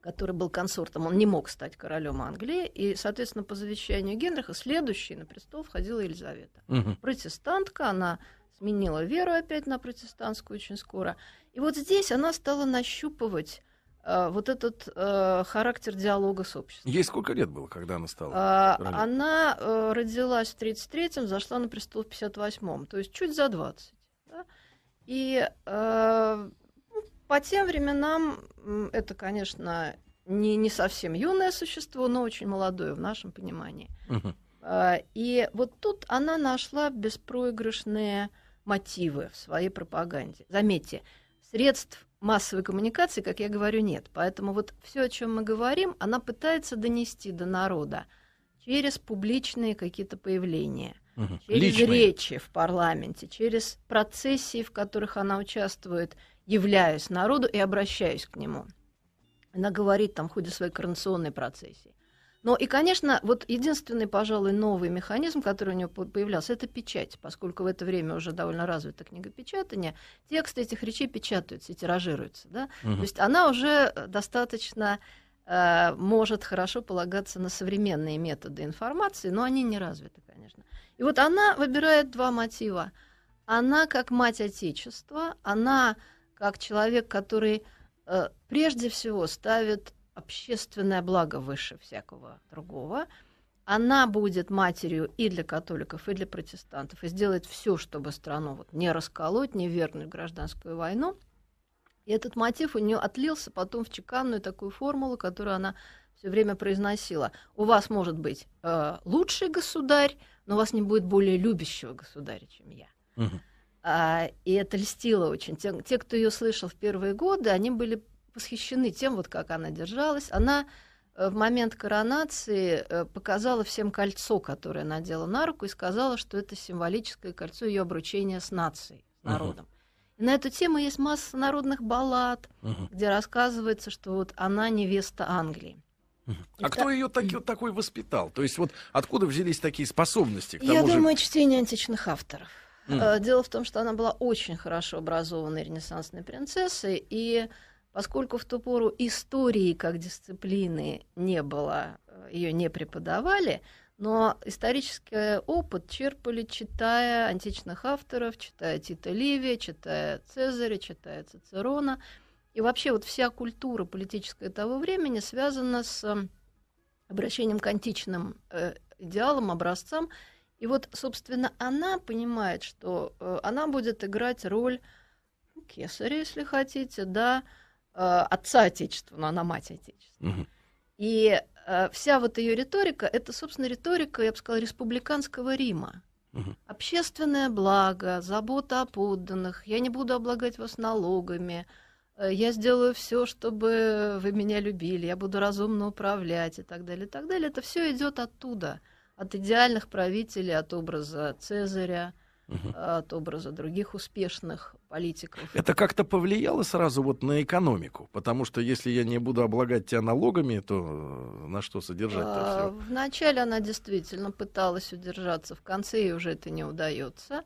который был консортом, он не мог стать королем Англии, и, соответственно, по завещанию Генриха следующей на престол входила Елизавета. Угу. Протестантка, она сменила веру опять на протестантскую очень скоро. И вот здесь она стала нащупывать Э, вот этот э, характер диалога с обществом. Ей сколько лет было, когда она стала? А, она э, родилась в 33-м, зашла на престол в 58-м, то есть чуть за 20. Да? И э, ну, по тем временам это, конечно, не, не совсем юное существо, но очень молодое в нашем понимании. Угу. Э, и вот тут она нашла беспроигрышные мотивы в своей пропаганде. Заметьте, средств массовой коммуникации, как я говорю, нет. Поэтому вот все, о чем мы говорим, она пытается донести до народа через публичные какие-то появления, угу. через Личные. речи в парламенте, через процессии, в которых она участвует, являясь народу и обращаясь к нему. Она говорит там в ходе своей коронационной процессии но ну, и, конечно, вот единственный, пожалуй, новый механизм, который у него появлялся, это печать, поскольку в это время уже довольно развито книгопечатание, тексты этих речей печатаются и тиражируются. Да? Угу. То есть она уже э, достаточно э, может хорошо полагаться на современные методы информации, но они не развиты, конечно. И вот она выбирает два мотива. Она как мать Отечества, она как человек, который э, прежде всего ставит общественное благо выше всякого другого. Она будет матерью и для католиков, и для протестантов, и сделает все, чтобы страну вот не расколоть, не вернуть в гражданскую войну. И этот мотив у нее отлился потом в чеканную такую формулу, которую она все время произносила. У вас может быть э, лучший государь, но у вас не будет более любящего государя, чем я. Угу. А, и это льстило очень. Те, те, кто ее слышал в первые годы, они были восхищены тем, вот как она держалась. Она э, в момент коронации э, показала всем кольцо, которое надела на руку, и сказала, что это символическое кольцо ее обручения с нацией, с народом. Угу. И на эту тему есть масса народных баллад, угу. где рассказывается, что вот она невеста Англии. А кто ее таки, такой воспитал? То есть вот откуда взялись такие способности? К Я же... думаю, чтение античных авторов. Mm. Дело в том, что она была очень хорошо образованной ренессансной принцессой, и Поскольку в ту пору истории как дисциплины не было, э, ее не преподавали, но исторический опыт черпали, читая античных авторов, читая Тита Ливия, читая Цезаря, читая Цицерона. И вообще вот вся культура политическая того времени связана с э, обращением к античным э, идеалам, образцам. И вот, собственно, она понимает, что э, она будет играть роль ну, кесаря, если хотите, да, э, Э, отца отечества но ну, она мать отечества Угу. И э, вся вот ее риторика, это, собственно, риторика, я бы сказала, республиканского Рима. Угу. Общественное благо, забота о подданных, я не буду облагать вас налогами, э, я сделаю все, чтобы вы меня любили, я буду разумно управлять и так далее, и так далее. Это все идет оттуда, от идеальных правителей, от образа Цезаря, угу. от образа других успешных политиков. Это как-то повлияло сразу вот на экономику? Потому что если я не буду облагать тебя налогами, то э, на что содержать а, все? Вначале она действительно пыталась удержаться, в конце ей уже это не удается.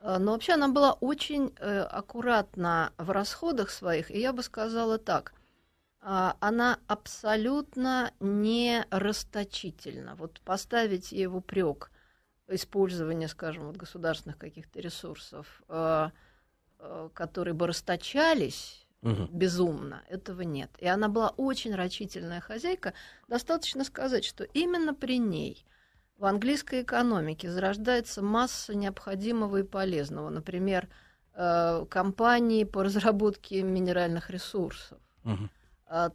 А, но вообще она была очень э, аккуратна в расходах своих, и я бы сказала так а, – она абсолютно не расточительна. Вот поставить ей в упрек использование, скажем, вот государственных каких-то ресурсов, а, Э, которые бы расточались угу. безумно, этого нет. И она была очень рачительная хозяйка. Достаточно сказать, что именно при ней в английской экономике зарождается масса необходимого и полезного. Например, э, компании по разработке минеральных ресурсов. Угу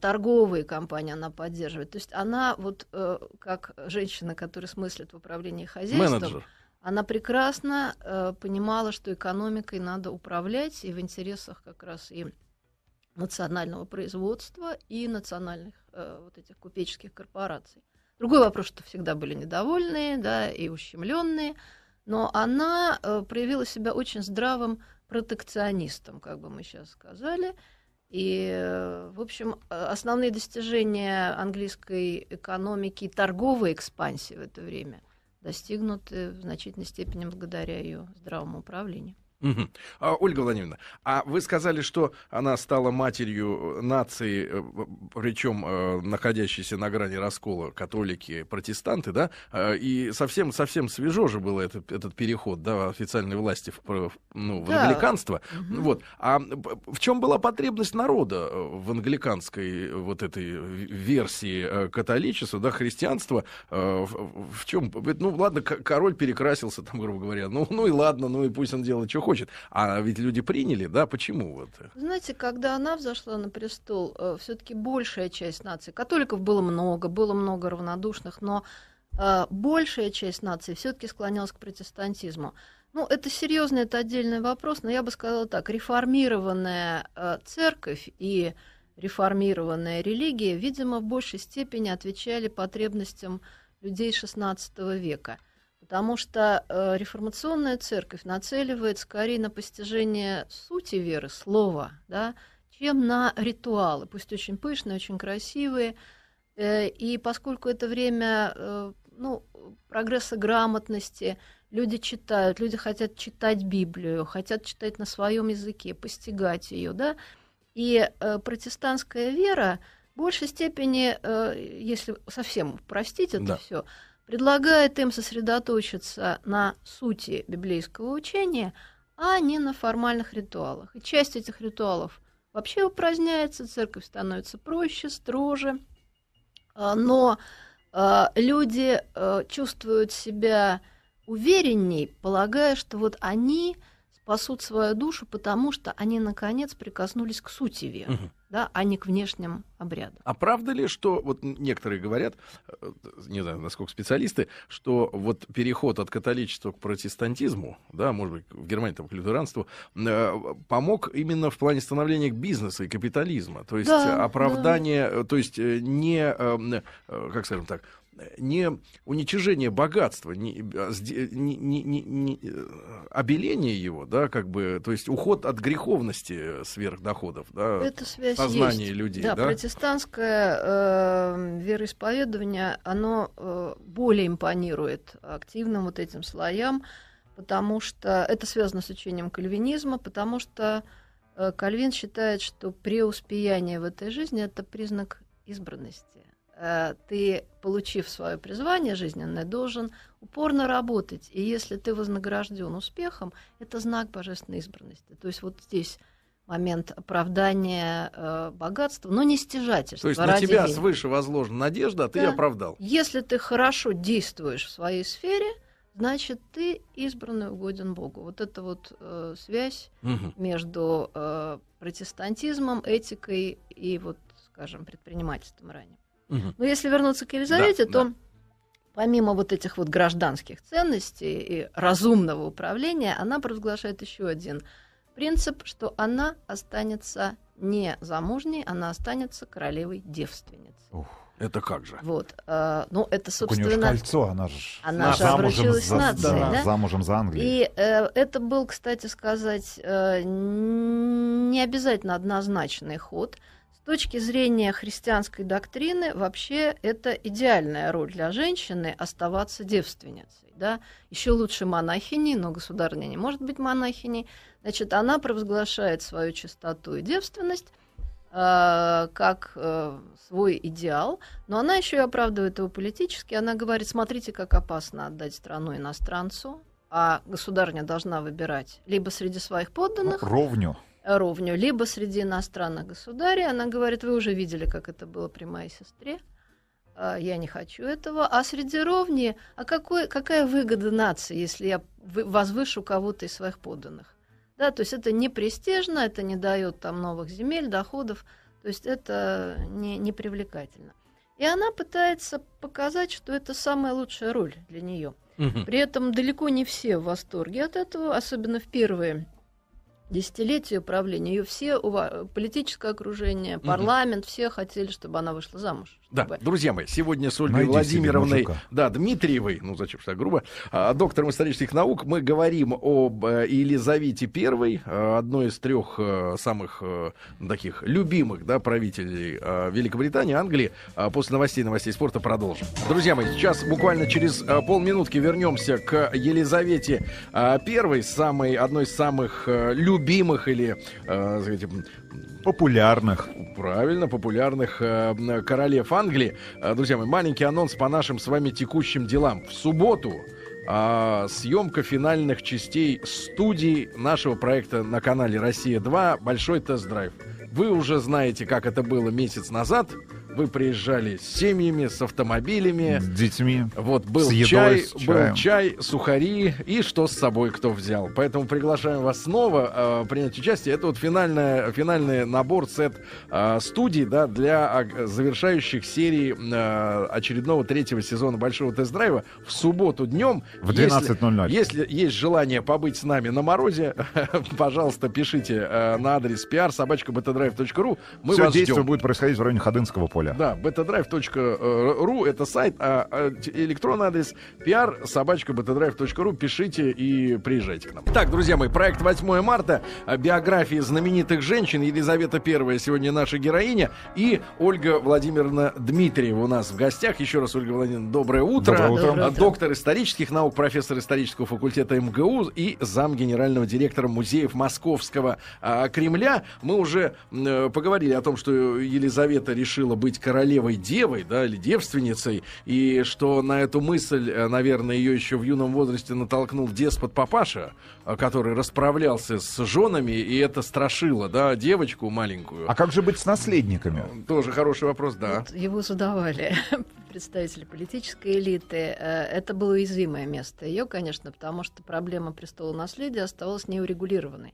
торговые компании она поддерживает. То есть она вот э, как женщина, которая смыслит в управлении хозяйством, Менеджер она прекрасно э, понимала, что экономикой надо управлять и в интересах как раз и национального производства и национальных э, вот этих купеческих корпораций. Другой вопрос, что всегда были недовольные, да, и ущемленные, но она э, проявила себя очень здравым протекционистом, как бы мы сейчас сказали. И, э, в общем, э, основные достижения английской экономики и торговой экспансии в это время – достигнуты в значительной степени благодаря ее здравому управлению. Угу. А, Ольга Владимировна, а вы сказали, что она стала матерью э, нации, э, причем э, находящейся на грани раскола католики, протестанты, да? А, и совсем, совсем свежо же был этот, этот переход, да, официальной власти в, ну, в да. англиканство. Угу. Вот. А в чем была потребность народа в англиканской вот этой версии католичества, да, христианства? в, в чем? Ну, ладно, король перекрасился, там, грубо говоря. Ну, ну и ладно, ну и пусть он делает, что хочет хочет. А ведь люди приняли, да, почему вот? Знаете, когда она взошла на престол, э, все-таки большая часть нации, католиков было много, было много равнодушных, но э, большая часть нации все-таки склонялась к протестантизму. Ну, это серьезный, это отдельный вопрос, но я бы сказала так, реформированная э, церковь и реформированная религия, видимо, в большей степени отвечали потребностям людей XVI века – потому что э, реформационная церковь нацеливает скорее на постижение сути веры, слова, да, чем на ритуалы, пусть очень пышные, очень красивые. Э, и поскольку это время э, ну, прогресса грамотности, люди читают, люди хотят читать Библию, хотят читать на своем языке, постигать ее, да, и э, протестантская вера в большей степени, э, если совсем простить это да. все, предлагает им сосредоточиться на сути библейского учения, а не на формальных ритуалах. И часть этих ритуалов вообще упраздняется, церковь становится проще, строже, а, но а, люди а, чувствуют себя уверенней, полагая, что вот они – спасут свою душу, потому что они, наконец, прикоснулись к сути веры, угу. да, а не к внешним обрядам. А правда ли, что, вот некоторые говорят, э, не знаю, насколько специалисты, что вот переход от католичества к протестантизму, да, может быть, в Германии там к лютеранству, э, помог именно в плане становления бизнеса и капитализма, то есть да, оправдание, да. Э, то есть не, эм, как скажем так, не уничижение богатства, не, а, не, не, не, а, обеление его, да, как бы, то есть уход от греховности сверхдоходов, да, Эта связь сознание есть. людей. Да, да? протестантское э, эм, вероисповедование, оно э, более импонирует активным вот этим слоям, потому что это связано с учением кальвинизма, потому что э, Кальвин считает, что преуспеяние в этой жизни это признак избранности. Э, ты, получив свое призвание жизненное, должен упорно работать. И если ты вознагражден успехом, это знак божественной избранности. То есть вот здесь момент оправдания э, богатства, но не стяжательства. То есть а на тебя денег. свыше возложена надежда, а да. оправдал. Если ты хорошо действуешь в своей сфере, значит ты избранный угоден Богу. Вот это вот э, связь угу. между э, протестантизмом, этикой и вот, скажем, предпринимательством ранее. Угу. Но если вернуться к Елизавете, да, то да. помимо вот этих вот гражданских ценностей и разумного управления, она провозглашает еще один принцип, что она останется не замужней, она останется королевой девственниц. Ух, это как же? Вот, э, ну это собственно. у нее кольцо, она же. Она да, же обручилась за, нацией, да, да? Замужем за Англией. И э, это был, кстати сказать, э, не обязательно однозначный ход точки зрения христианской доктрины вообще это идеальная роль для женщины оставаться девственницей. Да? Еще лучше монахини, но государня не может быть монахиней. Значит, она провозглашает свою чистоту и девственность э, как э, свой идеал, но она еще и оправдывает его политически. Она говорит, смотрите, как опасно отдать страну иностранцу, а государня должна выбирать либо среди своих подданных... Ровню ровню, либо среди иностранных государей. Она говорит, вы уже видели, как это было при моей сестре, а, я не хочу этого. А среди ровни, а какой, какая выгода нации, если я возвышу кого-то из своих подданных? Да, то есть это не престижно, это не дает там новых земель, доходов, то есть это не, не привлекательно. И она пытается показать, что это самая лучшая роль для нее. Угу. При этом далеко не все в восторге от этого, особенно в первые Десятилетие правления ее все, политическое окружение, парламент, mm все хотели, чтобы она вышла замуж. Да, бы. друзья мои, сегодня с Ольгой Найди Владимировной, да, Дмитриевой, ну зачем что грубо, а, доктором исторических наук, мы говорим об э, Елизавете Первой, э, одной из трех э, самых таких любимых, да, правителей Великобритании, Англии. А после новостей, новостей спорта продолжим. Друзья мои, сейчас буквально через полминутки вернемся к Елизавете Первой, самой, одной из самых любимых или, знаете, популярных. Правильно, популярных э, королев Англии. Э, друзья мои, маленький анонс по нашим с вами текущим делам. В субботу а, съемка финальных частей студии нашего проекта на канале «Россия-2» «Большой тест-драйв». Вы уже знаете, как это было месяц назад – вы приезжали с семьями, с автомобилями. С детьми. Вот был с едой, чай, с чаем. был чай, сухари и что с собой кто взял. Поэтому приглашаем вас снова э, принять участие. Это вот финальная, финальный набор сет э, студий да, для завершающих серий э, очередного третьего сезона Большого тест-драйва в субботу днем. В 12.00. Если, если есть желание побыть с нами на морозе, пожалуйста, пишите э, на адрес pr собачка Мы Все действие будет происходить в районе Ходынского поля поля. Да, betadrive.ru э, это сайт, а, а электронный адрес pr собачка betadrive.ru. Пишите и приезжайте к нам. Так, друзья мои, проект 8 марта. Э, биографии знаменитых женщин. Елизавета Первая сегодня наша героиня. И Ольга Владимировна Дмитриева у нас в гостях. Еще раз, Ольга Владимировна, Доброе утро. Доброе утро. Э, доктор исторических наук, профессор исторического факультета МГУ и зам генерального директора музеев Московского а, Кремля. Мы уже поговорили о том, что Елизавета решила быть быть королевой девой, да, или девственницей, и что на эту мысль, э, наверное, ее еще в юном возрасте натолкнул деспот папаша, э, который расправлялся с женами, и это страшило, да, девочку маленькую. А как же быть с наследниками? Э, тоже хороший вопрос, да. Вот его задавали представители политической элиты. Это было уязвимое место ее, конечно, потому что проблема престола наследия оставалась неурегулированной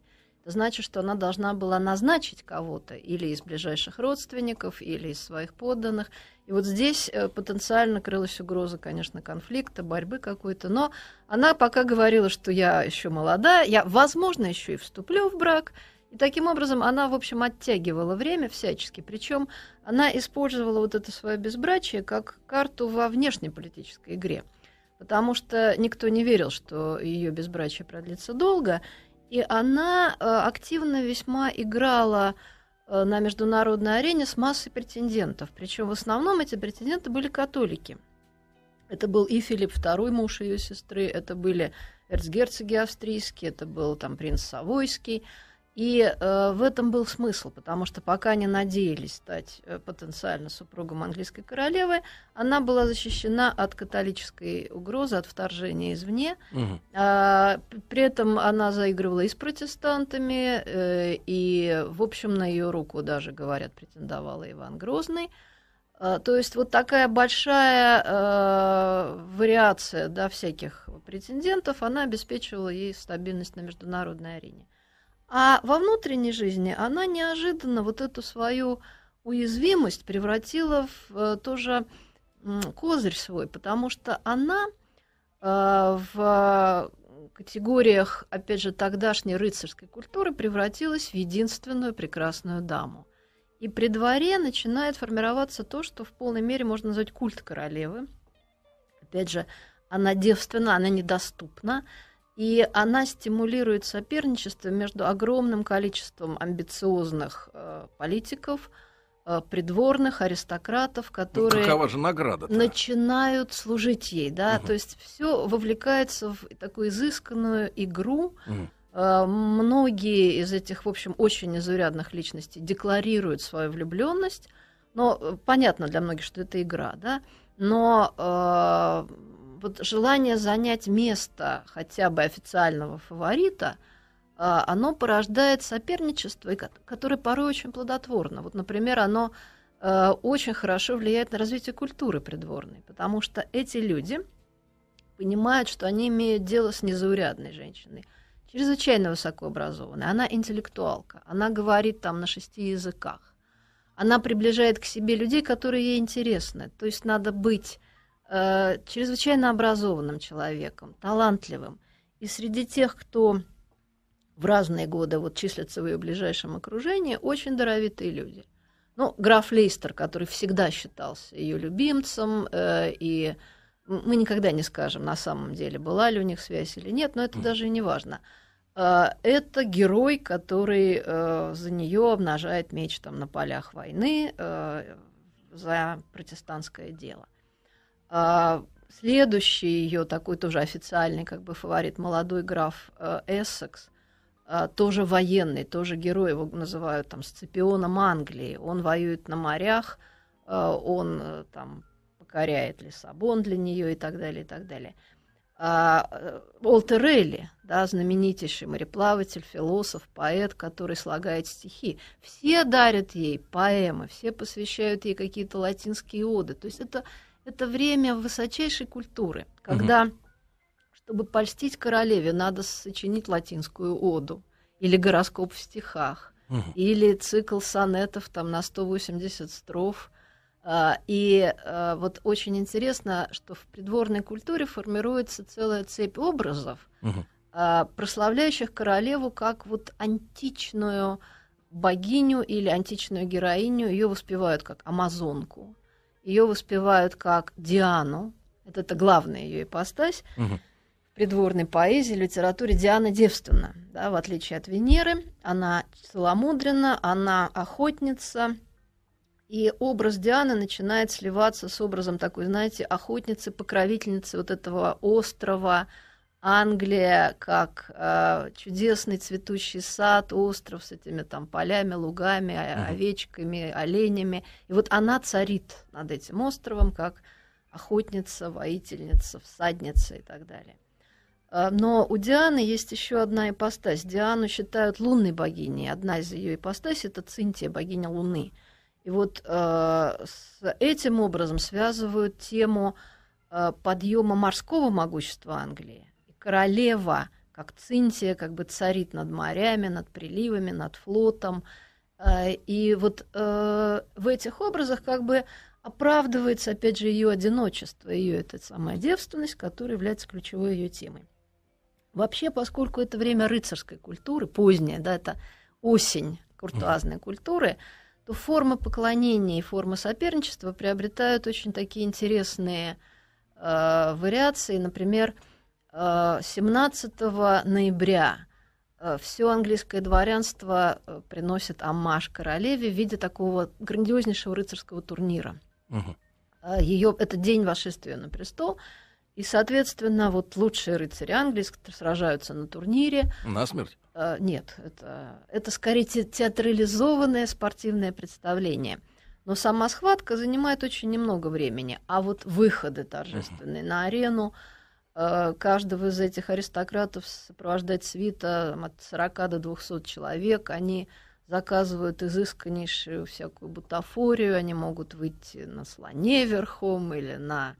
значит, что она должна была назначить кого-то или из ближайших родственников, или из своих подданных. И вот здесь э, потенциально крылась угроза, конечно, конфликта, борьбы какой-то. Но она пока говорила, что я еще молода, я, возможно, еще и вступлю в брак. И таким образом она, в общем, оттягивала время всячески. Причем она использовала вот это свое безбрачие как карту во внешней политической игре. Потому что никто не верил, что ее безбрачие продлится долго. И она э, активно весьма играла э, на международной арене с массой претендентов. Причем в основном эти претенденты были католики. Это был и Филипп II, муж ее сестры, это были эрцгерцоги австрийские, это был там принц Савойский – и э, в этом был смысл, потому что пока они надеялись стать э, потенциально супругом английской королевы, она была защищена от католической угрозы, от вторжения извне. Угу. А, при этом она заигрывала и с протестантами, э, и, в общем, на ее руку даже, говорят, претендовала Иван Грозный. А, то есть вот такая большая э, вариация да, всяких претендентов, она обеспечивала ей стабильность на международной арене. А во внутренней жизни она неожиданно вот эту свою уязвимость превратила в э, тоже козырь свой, потому что она э, в категориях, опять же, тогдашней рыцарской культуры превратилась в единственную прекрасную даму. И при дворе начинает формироваться то, что в полной мере можно назвать культ королевы. Опять же, она девственна, она недоступна, и она стимулирует соперничество между огромным количеством амбициозных э, политиков, э, придворных, аристократов, ну, которые ну, же награда начинают служить ей. Да? Угу. То есть все вовлекается в такую изысканную игру. Угу. многие из этих, в общем, очень изурядных личностей декларируют свою влюбленность. Но э, понятно для многих, что это игра, да. Но э, вот желание занять место хотя бы официального фаворита, а, оно порождает соперничество, которое порой очень плодотворно. Вот, например, оно э, очень хорошо влияет на развитие культуры придворной, потому что эти люди понимают, что они имеют дело с незаурядной женщиной, чрезвычайно высокообразованной. Она интеллектуалка, она говорит там на шести языках. Она приближает к себе людей, которые ей интересны. То есть надо быть Э, чрезвычайно образованным человеком, талантливым. И среди тех, кто в разные годы вот, числятся в ее ближайшем окружении, очень даровитые люди. Ну, граф Лейстер, который всегда считался ее любимцем, э, и мы никогда не скажем, на самом деле, была ли у них связь или нет, но это mm. даже и не важно. Э, это герой, который э, за нее обнажает меч там, на полях войны э, за протестантское дело. А следующий ее такой тоже официальный как бы фаворит, молодой граф э, Эссекс, э, тоже военный, тоже герой, его называют там Сципионом Англии. Он воюет на морях, э, он там покоряет Лиссабон для нее и так далее, и так далее. А, Уолтер Релли, да, знаменитейший мореплаватель, философ, поэт, который слагает стихи. Все дарят ей поэмы, все посвящают ей какие-то латинские оды. То есть это это время высочайшей культуры, когда, угу. чтобы польстить королеве, надо сочинить латинскую оду или гороскоп в стихах, угу. или цикл сонетов там на 180 строф. А, и а, вот очень интересно, что в придворной культуре формируется целая цепь образов, угу. прославляющих королеву как вот античную богиню или античную героиню, ее воспевают как амазонку ее воспевают как Диану, это, это главная ее ипостась. Угу. В придворной поэзии, литературе Диана девственна, да, в отличие от Венеры. Она целомудрена, она охотница, и образ Дианы начинает сливаться с образом такой, знаете, охотницы, покровительницы вот этого острова, Англия как э, чудесный цветущий сад, остров с этими там полями, лугами, mm овечками, оленями. И вот она царит над этим островом как охотница, воительница, всадница и так далее. Э, но у Дианы есть еще одна ипостась. Диану считают лунной богиней. Одна из ее ипостасей – это Цинтия, богиня Луны. И вот э, с этим образом связывают тему э, подъема морского могущества Англии королева, как Цинтия, как бы царит над морями, над приливами, над флотом. Э, и вот э, в этих образах как бы оправдывается, опять же, ее одиночество, ее эта самая девственность, которая является ключевой ее темой. Вообще, поскольку это время рыцарской культуры, поздняя, да, это осень куртуазной культуры, то формы поклонения и формы соперничества приобретают очень такие интересные э, вариации. Например, э, 17 э, ноября э, все английское дворянство э, приносит амаш королеве в виде такого грандиознейшего рыцарского турнира. Угу. Ее, это день восшествия на престол. И, соответственно, вот лучшие рыцари Англии сражаются на турнире. На смерть? Нет, это, это скорее театрализованное спортивное представление. Но сама схватка занимает очень немного времени. А вот выходы торжественные угу. на арену, Э, каждого из этих аристократов сопровождать свита от 40 до 200 человек. Они заказывают изысканнейшую всякую бутафорию, они могут выйти на слоне верхом или на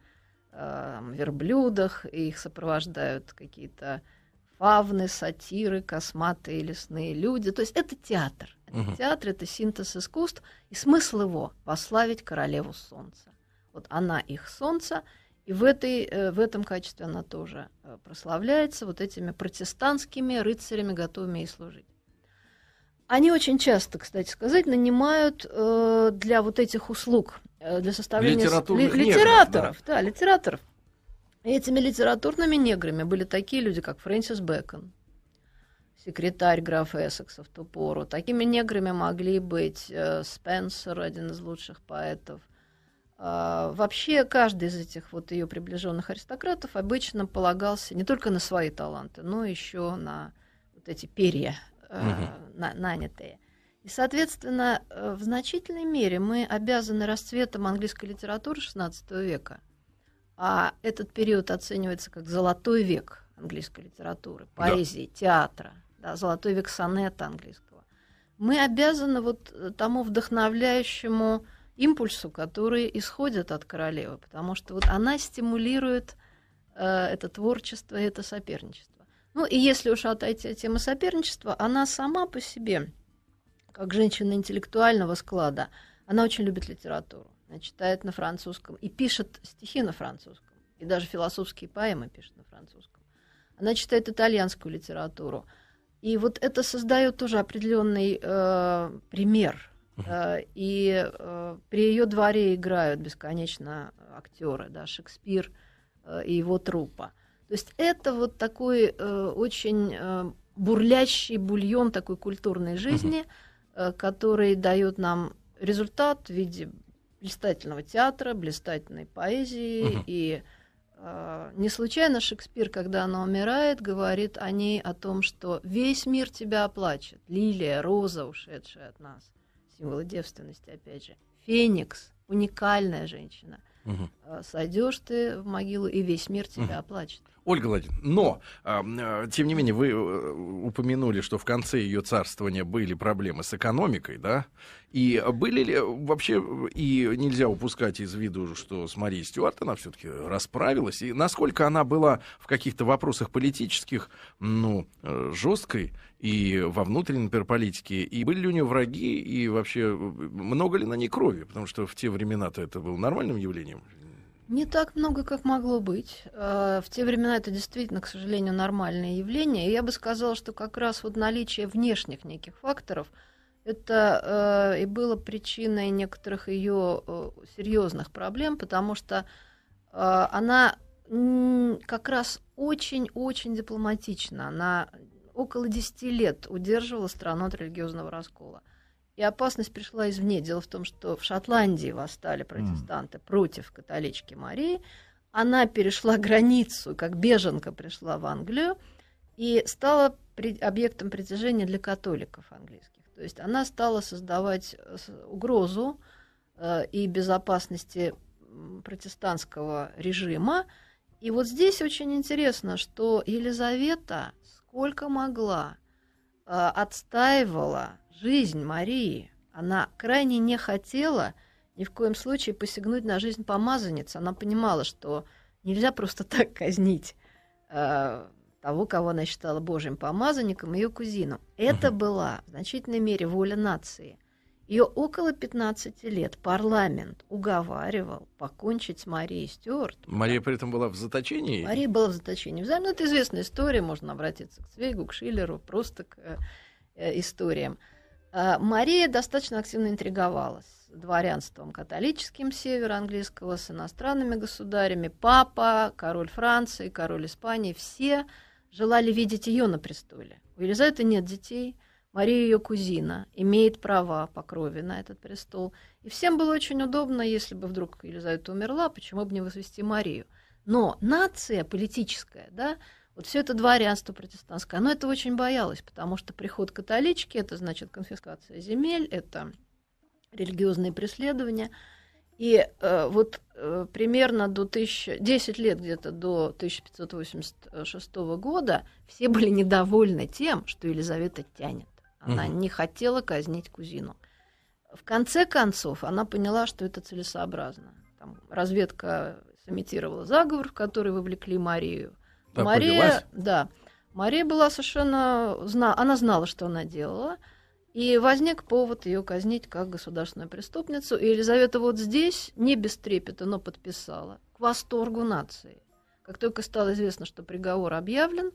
э, верблюдах, и их сопровождают какие-то фавны, сатиры, косматые лесные люди. То есть это театр. Это угу. Театр это синтез искусств, и смысл его – пославить королеву солнца. Вот она их солнце – и в, этой, э, в этом качестве она тоже э, прославляется вот этими протестантскими рыцарями, готовыми ей служить. Они очень часто, кстати сказать, нанимают э, для вот этих услуг, для составления... Литературных ли, литераторов, негров, да. да, литераторов. И этими литературными неграми были такие люди, как Фрэнсис Бэкон, секретарь графа Эссекса в ту пору. Такими неграми могли быть Спенсер, один из лучших поэтов – а, вообще каждый из этих вот ее приближенных аристократов обычно полагался не только на свои таланты, но еще на вот эти перья угу. нанятые. И, соответственно, э, в значительной мере мы обязаны расцветом английской литературы XVI века. А этот период оценивается как золотой век английской литературы, поэзии, да. театра, да, золотой век сонета английского. Мы обязаны вот э, тому вдохновляющему импульсу, которые исходят от королевы, потому что вот она стимулирует э, это творчество это соперничество. Ну и если уж отойти от темы соперничества, она сама по себе, как женщина интеллектуального склада, она очень любит литературу, она читает на французском и пишет стихи на французском, и даже философские поэмы пишет на французском. Она читает итальянскую литературу. И вот это создает тоже определенный э, пример Э, и э, при ее дворе играют бесконечно актеры, да, Шекспир э, и его трупа. То есть это вот такой очень бурлящий бульон такой культурной жизни, который дает нам результат в виде блистательного театра, блистательной поэзии и не случайно Шекспир, когда она умирает, говорит о ней, о том, что весь мир тебя оплачет. Лилия, роза, ушедшая от нас символы девственности, опять же. Феникс, уникальная женщина. Угу. Э, Сойдешь ты в могилу, и весь мир тебя угу. оплачет. Ольга Владимировна, но, э, тем не менее, вы э, упомянули, что в конце ее царствования были проблемы с экономикой, да? И были ли э, вообще, и нельзя упускать из виду, что с Марией Стюарт она все-таки расправилась, и насколько она была в каких-то вопросах политических, ну, э, жесткой, и во внутренней, например, политике, и были ли у нее враги, и вообще много ли на ней крови, потому что в те времена-то это было нормальным явлением. Не так много, как могло быть. Э, в те времена это действительно, к сожалению, нормальное явление. И я бы сказала, что как раз вот наличие внешних неких факторов это э, и было причиной некоторых ее э, серьезных проблем, потому что она как раз очень-очень дипломатична. Она около 10 лет удерживала страну от религиозного раскола. И опасность пришла извне. Дело в том, что в Шотландии восстали протестанты mm. против католички Марии. Она перешла границу, как беженка пришла в Англию и стала при, объектом притяжения для католиков английских. То есть она стала создавать э, угрозу э, и безопасности протестантского режима. И вот здесь очень интересно, что Елизавета сколько могла э, отстаивала жизнь Марии. Она крайне не хотела ни в коем случае посягнуть на жизнь помазанницы. Она понимала, что нельзя просто так казнить э, того, кого она считала божьим помазанником, ее кузину. Это угу. была в значительной мере воля нации. Ее около 15 лет парламент уговаривал покончить с Марией Стюарт. Мария при этом была в заточении? Мария была в заточении. Взаимно ну, это известная история, можно обратиться к Цвейгу, к Шиллеру, просто к э, э историям. Э, Мария достаточно активно интриговалась дворянством католическим севера английского, с иностранными государями. Папа, король Франции, король Испании, все желали видеть ее на престоле. У Елизаветы нет детей, Мария ее кузина, имеет права по крови на этот престол. И всем было очень удобно, если бы вдруг Елизавета умерла, почему бы не возвести Марию. Но нация политическая, да, вот все это дворянство протестантское, оно это очень боялось, потому что приход католички – это значит конфискация земель, это религиозные преследования. И э, вот э, примерно до 10 лет где-то до 1586 года все были недовольны тем, что Елизавета тянет. Она угу. не хотела казнить кузину. В конце концов, она поняла, что это целесообразно. Там разведка сымитировала заговор, в который вовлекли Марию – так Мария, повелась? да. Мария была совершенно... Зна... Она знала, что она делала. И возник повод ее казнить как государственную преступницу. И Елизавета вот здесь не без трепета, но подписала. К восторгу нации. Как только стало известно, что приговор объявлен,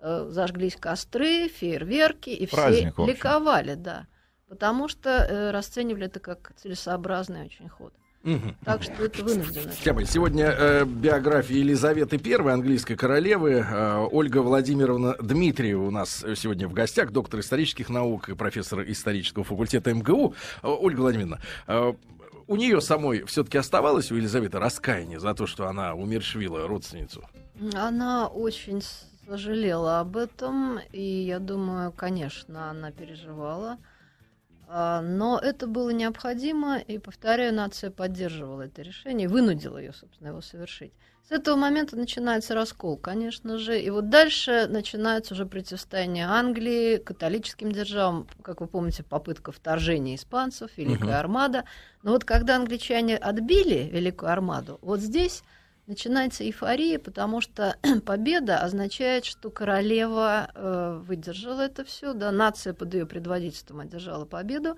э, зажглись костры, фейерверки, и Праздник, все ликовали, да. Потому что э, расценивали это как целесообразный очень ход. Угу. Так что это вынуждено. Кемаль, сегодня э, биография Елизаветы I, английской королевы. Э, Ольга Владимировна Дмитриева у нас сегодня в гостях, доктор исторических наук и профессор исторического факультета МГУ. Э, Ольга Владимировна, э, у нее самой все-таки оставалось у Елизаветы раскаяние за то, что она умершвила родственницу? Она очень сожалела об этом, и я думаю, конечно, она переживала. А, но это было необходимо, и, повторяю, нация поддерживала это решение, вынудила ее, собственно, его совершить. С этого момента начинается раскол, конечно же, и вот дальше начинается уже противостояние Англии, католическим державам, как вы помните, попытка вторжения испанцев, Великая угу. Армада. Но вот когда англичане отбили Великую Армаду, вот здесь начинается эйфория, потому что победа означает, что королева э, выдержала это все, да, нация под ее предводительством одержала победу,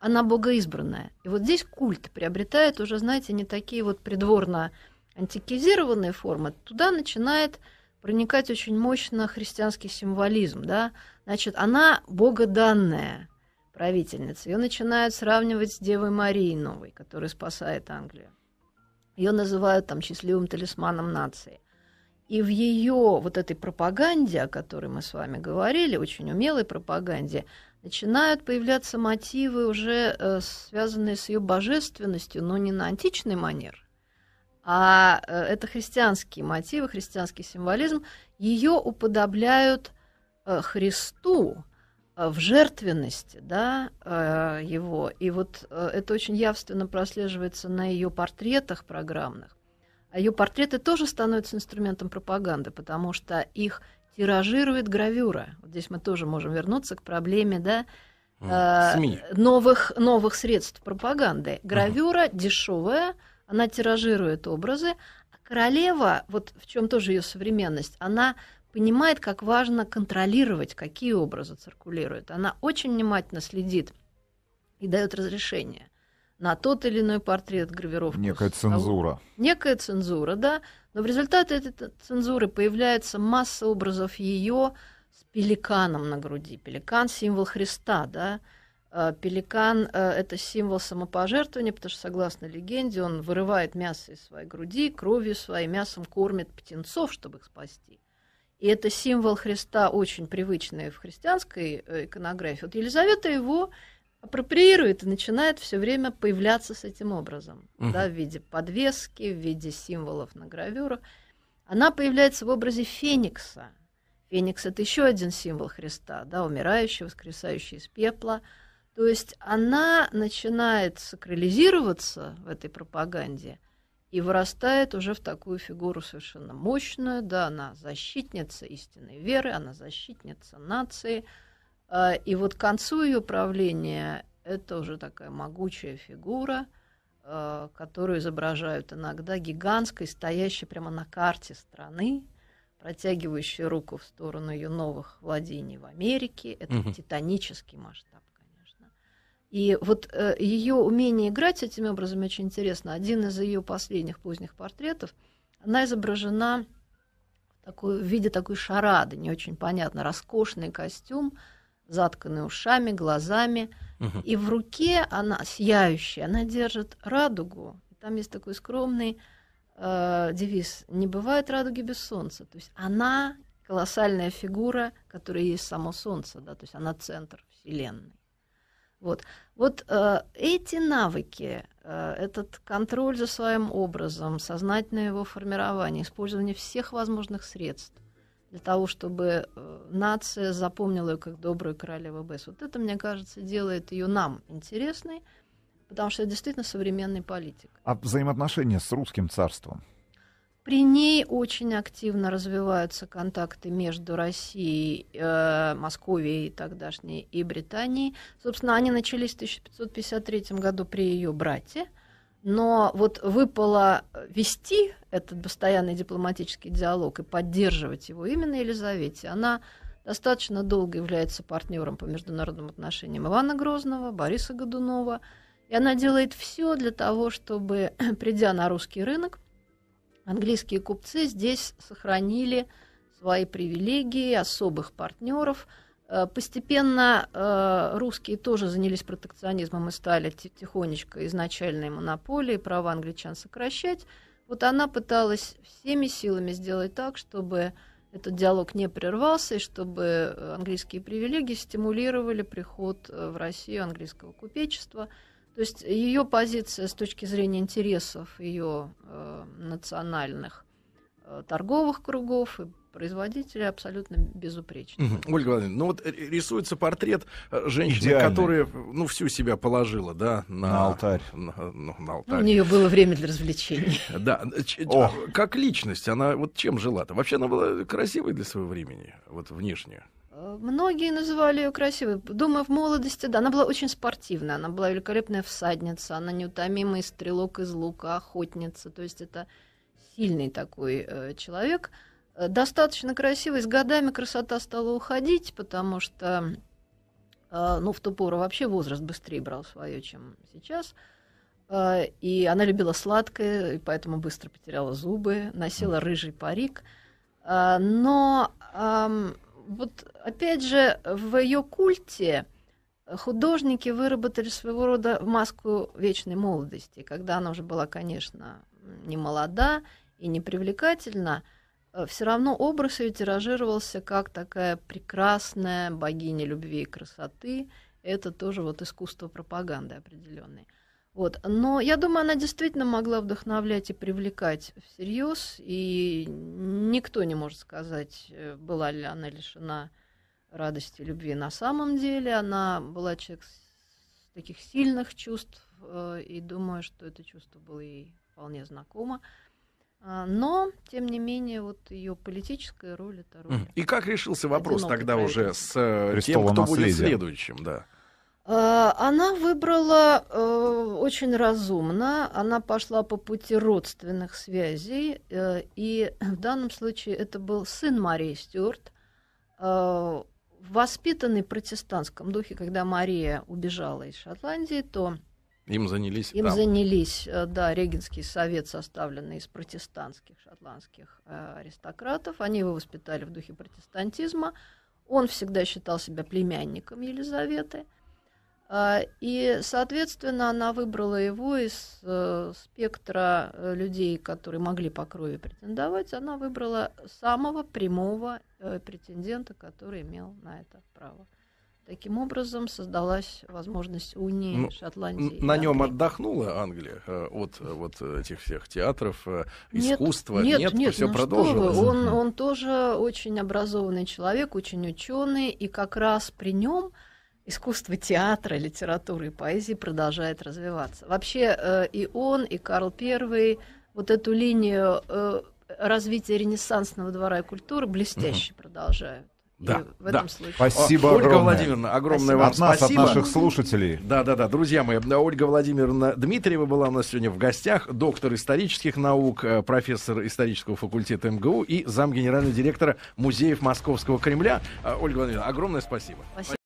она богоизбранная. И вот здесь культ приобретает уже, знаете, не такие вот придворно антикизированные формы, туда начинает проникать очень мощно христианский символизм, да, значит, она богоданная правительница, ее начинают сравнивать с Девой Марией Новой, которая спасает Англию. Ее называют там счастливым талисманом нации. И в ее вот этой пропаганде, о которой мы с вами говорили, очень умелой пропаганде, начинают появляться мотивы, уже э, связанные с ее божественностью, но не на античный манер, а э, это христианские мотивы, христианский символизм. Ее уподобляют э, Христу, Э, в жертвенности да, э, его. И вот э, это очень явственно прослеживается на ее портретах программных. А ее портреты тоже становятся инструментом пропаганды, потому что их тиражирует гравюра. Вот здесь мы тоже можем вернуться к проблеме да, СМИ. новых, новых средств пропаганды. Гравюра угу. дешевая, она тиражирует образы, а королева, вот в чем тоже ее современность, она понимает, как важно контролировать, какие образы циркулируют. Она очень внимательно следит и дает разрешение на тот или иной портрет, гравировку. Некая цензура. Некая цензура, да. Но в результате этой цензуры появляется масса образов ее с пеликаном на груди. Пеликан – символ Христа, да. Э, пеликан э, – это символ самопожертвования, потому что, согласно легенде, он вырывает мясо из своей груди, кровью своей мясом кормит птенцов, чтобы их спасти. И это символ Христа, очень привычный в христианской э, иконографии. Вот Елизавета его апроприирует и начинает все время появляться с этим образом, угу. да, в виде подвески, в виде символов на гравюру. Она появляется в образе феникса. Феникс – это еще один символ Христа, да, умирающий, воскресающий из пепла. То есть она начинает сакрализироваться в этой пропаганде – и вырастает уже в такую фигуру совершенно мощную. Да, она защитница истинной веры, она защитница нации. А, и вот к концу ее правления это уже такая могучая фигура, а, которую изображают иногда гигантской, стоящей прямо на карте страны, протягивающей руку в сторону ее новых владений в Америке. Это угу. титанический масштаб. И вот э, ее умение играть этими образами очень интересно. Один из ее последних поздних портретов, она изображена в, такой, в виде такой шарады, не очень понятно, роскошный костюм, затканный ушами, глазами. Угу. И в руке она сияющая, она держит радугу. Там есть такой скромный э, девиз «Не бывает радуги без солнца». То есть она колоссальная фигура, которая есть само солнце, да, то есть она центр Вселенной. Вот, вот э, эти навыки, э, этот контроль за своим образом, сознательное его формирование, использование всех возможных средств для того, чтобы э, нация запомнила ее как добрую королеву БС, вот это, мне кажется, делает ее нам интересной, потому что это действительно современный политик. А взаимоотношения с русским царством? При ней очень активно развиваются контакты между Россией, э, Московией тогдашней и Британией. Собственно, они начались в 1553 году при ее брате. Но вот выпало э, вести этот постоянный дипломатический диалог и поддерживать его именно Елизавете. Она достаточно долго является партнером по международным отношениям Ивана Грозного, Бориса Годунова. И она делает все для того, чтобы, придя на русский рынок, Английские купцы здесь сохранили свои привилегии, особых партнеров. Э, постепенно э, русские тоже занялись протекционизмом и стали тихонечко изначальные монополии, права англичан сокращать. Вот она пыталась всеми силами сделать так, чтобы этот диалог не прервался, и чтобы э, английские привилегии стимулировали приход в Россию английского купечества – то есть ее позиция с точки зрения интересов ее э, национальных э, торговых кругов и производителей абсолютно безупречна. Угу. Ольга Владимировна, ну вот э, рисуется портрет э, женщины, Идеальный. которая э, ну, всю себя положила да, на, на алтарь. На, ну, на алтарь. Ну, у нее было время для развлечений. Да. О. А, как личность, она вот чем жила-то? Вообще она была красивой для своего времени, вот внешне. Э, многие называли ее красивой. Думаю, в молодости, да, она была очень спортивная, она была великолепная всадница, она неутомимый стрелок из лука, охотница. То есть это сильный такой э, человек. Э, достаточно красивый. С годами красота стала уходить, потому что, э, ну, в ту пору вообще возраст быстрее брал свое, чем сейчас. Э, и она любила сладкое, и поэтому быстро потеряла зубы, носила рыжий парик. Э, но... Э, вот опять же, в ее культе э, художники выработали своего рода маску вечной молодости, когда она уже была, конечно, не молода и не привлекательна, э, все равно образ ее тиражировался как такая прекрасная богиня любви и красоты. Это тоже вот искусство пропаганды определенной. Вот. Но я думаю, она действительно могла вдохновлять и привлекать всерьез, и никто не может сказать, э, была ли она лишена радости, любви на самом деле. Она была человек с таких сильных чувств, э, и думаю, что это чувство было ей вполне знакомо. А, но, тем не менее, вот ее политическая роль это роль. И как решился вопрос тогда уже с э, тем, кто будет следующим, да? Э, она выбрала э, очень разумно, она пошла по пути родственных связей, э, и в данном случае это был сын Марии Стюарт, воспитанный в протестантском духе, когда Мария убежала из Шотландии, то им занялись, им там. занялись, да, регенский совет, составленный из протестантских шотландских аристократов, они его воспитали в духе протестантизма, он всегда считал себя племянником Елизаветы – а, и, соответственно, она выбрала его из э, спектра э, людей, которые могли по крови претендовать. Она выбрала самого прямого э, претендента, который имел на это право. Таким образом создалась возможность унии ну, Шотландии. На нем отдохнула Англия от вот этих всех театров, искусства, нет, нет, нет все ну продолжилось. Что вы, он, он тоже очень образованный человек, очень ученый, и как раз при нем искусство театра, литературы и поэзии продолжает развиваться. Вообще э, и он, и Карл I вот эту линию э, развития ренессансного двора и культуры блестяще угу. продолжают. Да, в этом да. случае. Спасибо Ольга Владимировна, огромное спасибо. вам от нас, спасибо. От наших слушателей. Да, да, да. Друзья мои, Ольга Владимировна Дмитриева была у нас сегодня в гостях, доктор исторических наук, э, профессор исторического факультета МГУ и зам генерального директора музеев Московского Кремля. Э, Ольга Владимировна, огромное спасибо. спасибо.